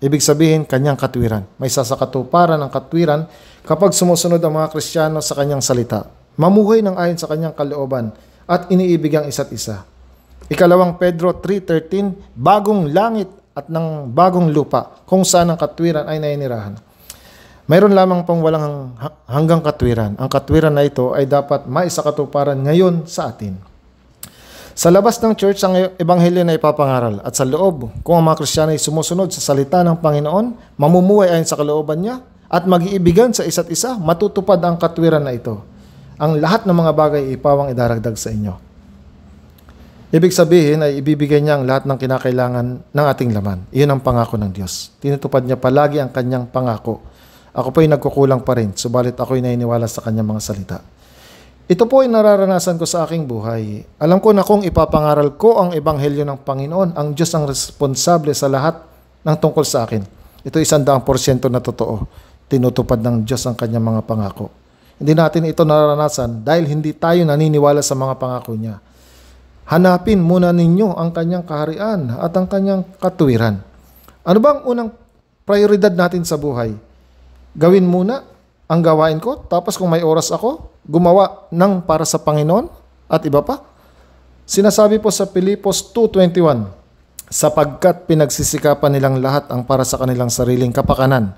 Ibig sabihin, kanyang katwiran. May sasakatuparan ng katwiran kapag sumusunod ang mga Kristiyano sa kanyang salita, mamuhay ng ayon sa kanyang kalooban at iniibig ang isa't isa. Ikalawang Pedro 3.13, bagong langit at ng bagong lupa kung saan ang katwiran ay nainirahan. Mayroon lamang pang walang hanggang katwiran. Ang katwiran na ito ay dapat maisakatuparan ngayon sa atin. Sa labas ng church, ang ebanghelyo na ipapangaral at sa loob, kung ang mga Kristiyano ay sumusunod sa salita ng Panginoon, mamumuhay ayon sa kalooban niya, at mag-iibigan sa isa't isa, matutupad ang katwiran na ito. Ang lahat ng mga bagay ipawang idaragdag sa inyo. Ibig sabihin ay ibibigay niya ang lahat ng kinakailangan ng ating laman. Iyon ang pangako ng Diyos. Tinutupad niya palagi ang kanyang pangako. Ako ay nagkukulang pa rin, subalit ako ay naniniwala sa kanyang mga salita. Ito po ay nararanasan ko sa aking buhay. Alam ko na kung ipapangaral ko ang ebanghelyo ng Panginoon, ang Diyos ang responsable sa lahat ng tungkol sa akin. Ito isang daang porsyento na totoo tinutupad ng Diyos ang kanyang mga pangako. Hindi natin ito naranasan dahil hindi tayo naniniwala sa mga pangako niya. Hanapin muna ninyo ang kanyang kaharian at ang kanyang katuwiran. Ano bang unang prioridad natin sa buhay? Gawin muna ang gawain ko, tapos kung may oras ako, gumawa ng para sa Panginoon at iba pa. Sinasabi po sa Pilipos 2.21, sapagkat pinagsisikapan nilang lahat ang para sa kanilang sariling kapakanan,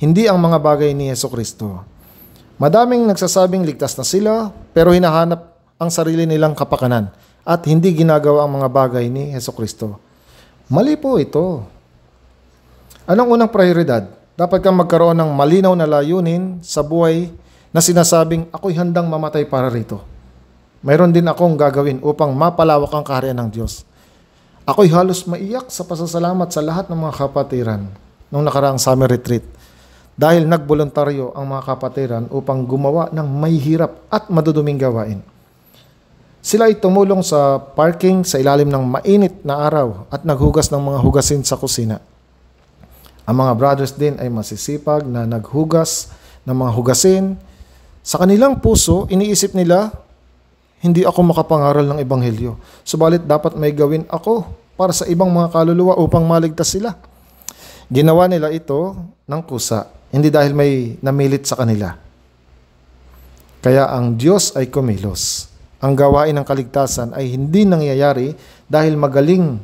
hindi ang mga bagay ni Yeso Kristo. Madaming nagsasabing ligtas na sila, pero hinahanap ang sarili nilang kapakanan at hindi ginagawa ang mga bagay ni Yeso Kristo. Mali po ito. Anong unang prioridad? Dapat kang magkaroon ng malinaw na layunin sa buhay na sinasabing ako'y handang mamatay para rito. Mayroon din akong gagawin upang mapalawak ang kaharian ng Diyos. Ako'y halos maiyak sa pasasalamat sa lahat ng mga kapatiran nung nakaraang summer retreat dahil nagboluntaryo ang mga kapatiran upang gumawa ng may hirap at maduduming gawain. Sila ay tumulong sa parking sa ilalim ng mainit na araw at naghugas ng mga hugasin sa kusina. Ang mga brothers din ay masisipag na naghugas ng mga hugasin. Sa kanilang puso, iniisip nila, hindi ako makapangaral ng ebanghelyo. Subalit dapat may gawin ako para sa ibang mga kaluluwa upang maligtas sila. Ginawa nila ito ng kusa hindi dahil may namilit sa kanila. Kaya ang Diyos ay kumilos. Ang gawain ng kaligtasan ay hindi nangyayari dahil magaling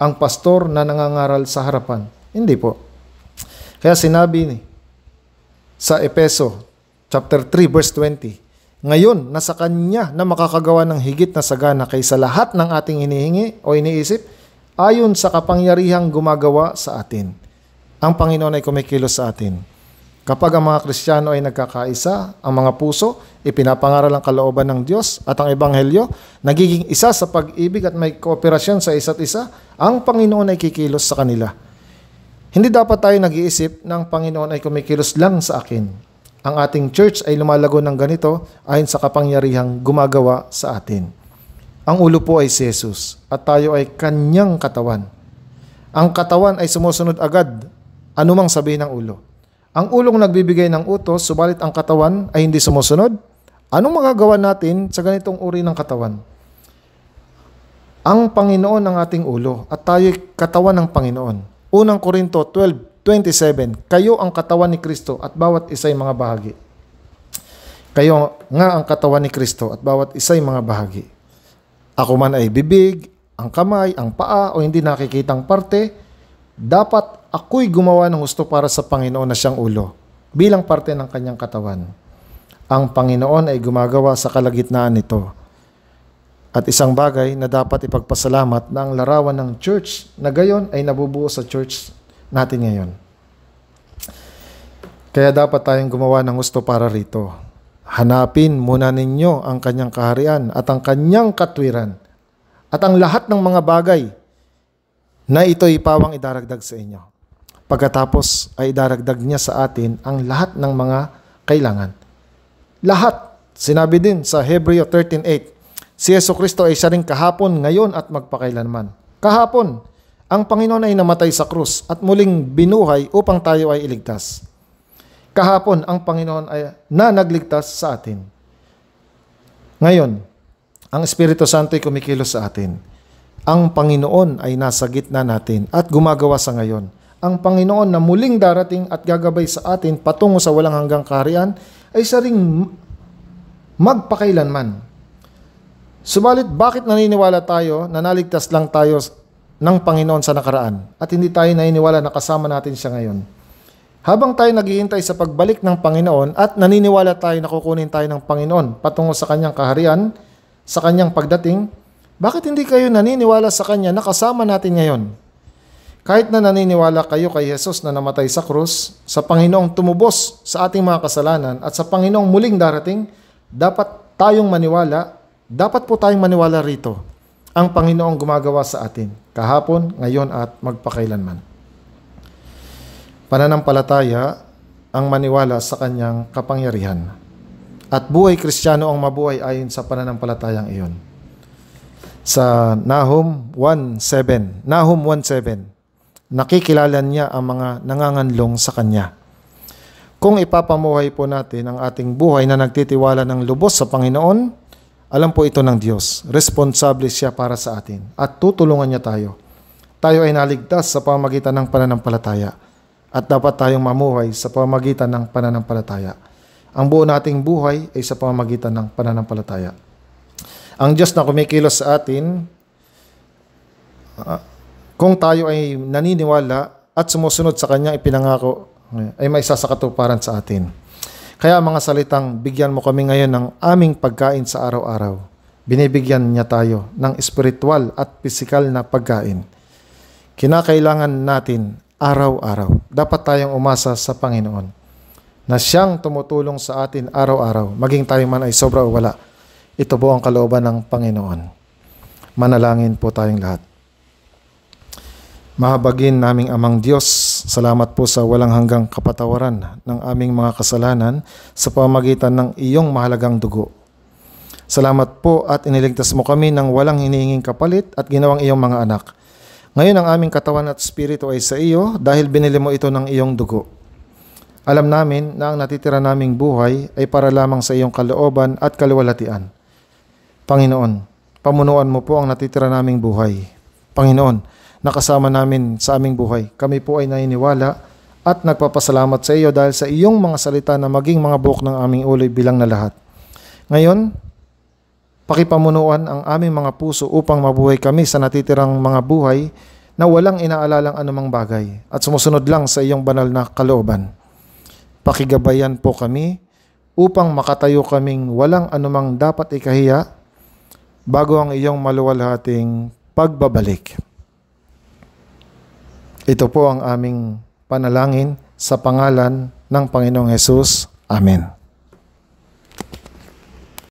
ang pastor na nangangaral sa harapan. Hindi po. Kaya sinabi ni sa Epeso chapter 3 verse 20, ngayon, nasa Kanya na makakagawa ng higit na sagana kaysa lahat ng ating hinihingi o iniisip ayon sa kapangyarihang gumagawa sa atin. Ang Panginoon ay kumikilos sa atin. Kapag ang mga Kristiyano ay nagkakaisa, ang mga puso, ipinapangaral ang kalooban ng Diyos at ang Ebanghelyo, nagiging isa sa pag-ibig at may kooperasyon sa isa't isa, ang Panginoon ay kikilos sa kanila. Hindi dapat tayo nag-iisip na ang Panginoon ay kumikilos lang sa akin. Ang ating church ay lumalago ng ganito ayon sa kapangyarihang gumagawa sa atin. Ang ulo po ay si Jesus at tayo ay kanyang katawan. Ang katawan ay sumusunod agad anumang sabihin ng ulo. Ang ulong nagbibigay ng utos, subalit ang katawan ay hindi sumusunod. Anong magagawa natin sa ganitong uri ng katawan? Ang Panginoon ang ating ulo at tayo katawan ng Panginoon. Unang Korinto 12:27, kayo ang katawan ni Kristo at bawat isa ay mga bahagi. Kayo nga ang katawan ni Kristo at bawat isa ay mga bahagi. Ako man ay bibig, ang kamay, ang paa o hindi nakikitang parte, dapat ako'y gumawa ng gusto para sa Panginoon na siyang ulo bilang parte ng kanyang katawan. Ang Panginoon ay gumagawa sa kalagitnaan nito. At isang bagay na dapat ipagpasalamat na ang larawan ng church na gayon ay nabubuo sa church natin ngayon. Kaya dapat tayong gumawa ng gusto para rito. Hanapin muna ninyo ang kanyang kaharian at ang kanyang katwiran at ang lahat ng mga bagay na ito'y pawang idaragdag sa inyo. Pagkatapos ay idaragdag niya sa atin ang lahat ng mga kailangan. Lahat, sinabi din sa Hebreo 13.8, si Yeso Kristo ay siya rin kahapon, ngayon at magpakailanman. Kahapon, ang Panginoon ay namatay sa krus at muling binuhay upang tayo ay iligtas. Kahapon, ang Panginoon ay na nagligtas sa atin. Ngayon, ang Espiritu Santo ay kumikilos sa atin ang Panginoon ay nasa gitna natin at gumagawa sa ngayon. Ang Panginoon na muling darating at gagabay sa atin patungo sa walang hanggang kaharian ay sa ring magpakailanman. Subalit bakit naniniwala tayo na naligtas lang tayo ng Panginoon sa nakaraan at hindi tayo naniniwala na kasama natin siya ngayon? Habang tayo naghihintay sa pagbalik ng Panginoon at naniniwala tayo na kukunin tayo ng Panginoon patungo sa kanyang kaharian, sa kanyang pagdating, bakit hindi kayo naniniwala sa Kanya na kasama natin ngayon? Kahit na naniniwala kayo kay Jesus na namatay sa krus, sa Panginoong tumubos sa ating mga kasalanan at sa Panginoong muling darating, dapat tayong maniwala, dapat po tayong maniwala rito. Ang Panginoong gumagawa sa atin, kahapon, ngayon at magpakailanman. Pananampalataya ang maniwala sa kanyang kapangyarihan. At buhay kristyano ang mabuhay ayon sa pananampalatayang iyon sa Nahum 1.7. Nahum 1.7. Nakikilala niya ang mga nanganganlong sa kanya. Kung ipapamuhay po natin ang ating buhay na nagtitiwala ng lubos sa Panginoon, alam po ito ng Diyos. Responsable siya para sa atin at tutulungan niya tayo. Tayo ay naligtas sa pamagitan ng pananampalataya at dapat tayong mamuhay sa pamagitan ng pananampalataya. Ang buo nating buhay ay sa pamagitan ng pananampalataya. Ang Diyos na kumikilos sa atin, ah, kung tayo ay naniniwala at sumusunod sa Kanyang ipinangako, ay may sasakatuparan sa atin. Kaya mga salitang, bigyan mo kami ngayon ng aming pagkain sa araw-araw. Binibigyan niya tayo ng espiritual at pisikal na pagkain. Kinakailangan natin araw-araw. Dapat tayong umasa sa Panginoon na siyang tumutulong sa atin araw-araw, maging tayo man ay sobra o wala. Ito po ang kalooban ng Panginoon. Manalangin po tayong lahat. Mahabagin naming Amang Diyos, salamat po sa walang hanggang kapatawaran ng aming mga kasalanan sa pamagitan ng iyong mahalagang dugo. Salamat po at iniligtas mo kami ng walang hinihinging kapalit at ginawang iyong mga anak. Ngayon ang aming katawan at spirito ay sa iyo dahil binili mo ito ng iyong dugo. Alam namin na ang natitira naming buhay ay para lamang sa iyong kalooban at kaluwalhatian. Panginoon, pamunuan mo po ang natitira naming buhay. Panginoon, nakasama namin sa aming buhay. Kami po ay naniniwala at nagpapasalamat sa iyo dahil sa iyong mga salita na maging mga buhok ng aming uloy bilang na lahat. Ngayon, pakipamunuan ang aming mga puso upang mabuhay kami sa natitirang mga buhay na walang inaalalang anumang bagay at sumusunod lang sa iyong banal na kalooban. Pakigabayan po kami upang makatayo kaming walang anumang dapat ikahiya bago ang iyong maluwalhating pagbabalik. Ito po ang aming panalangin sa pangalan ng Panginoong Hesus. Amen.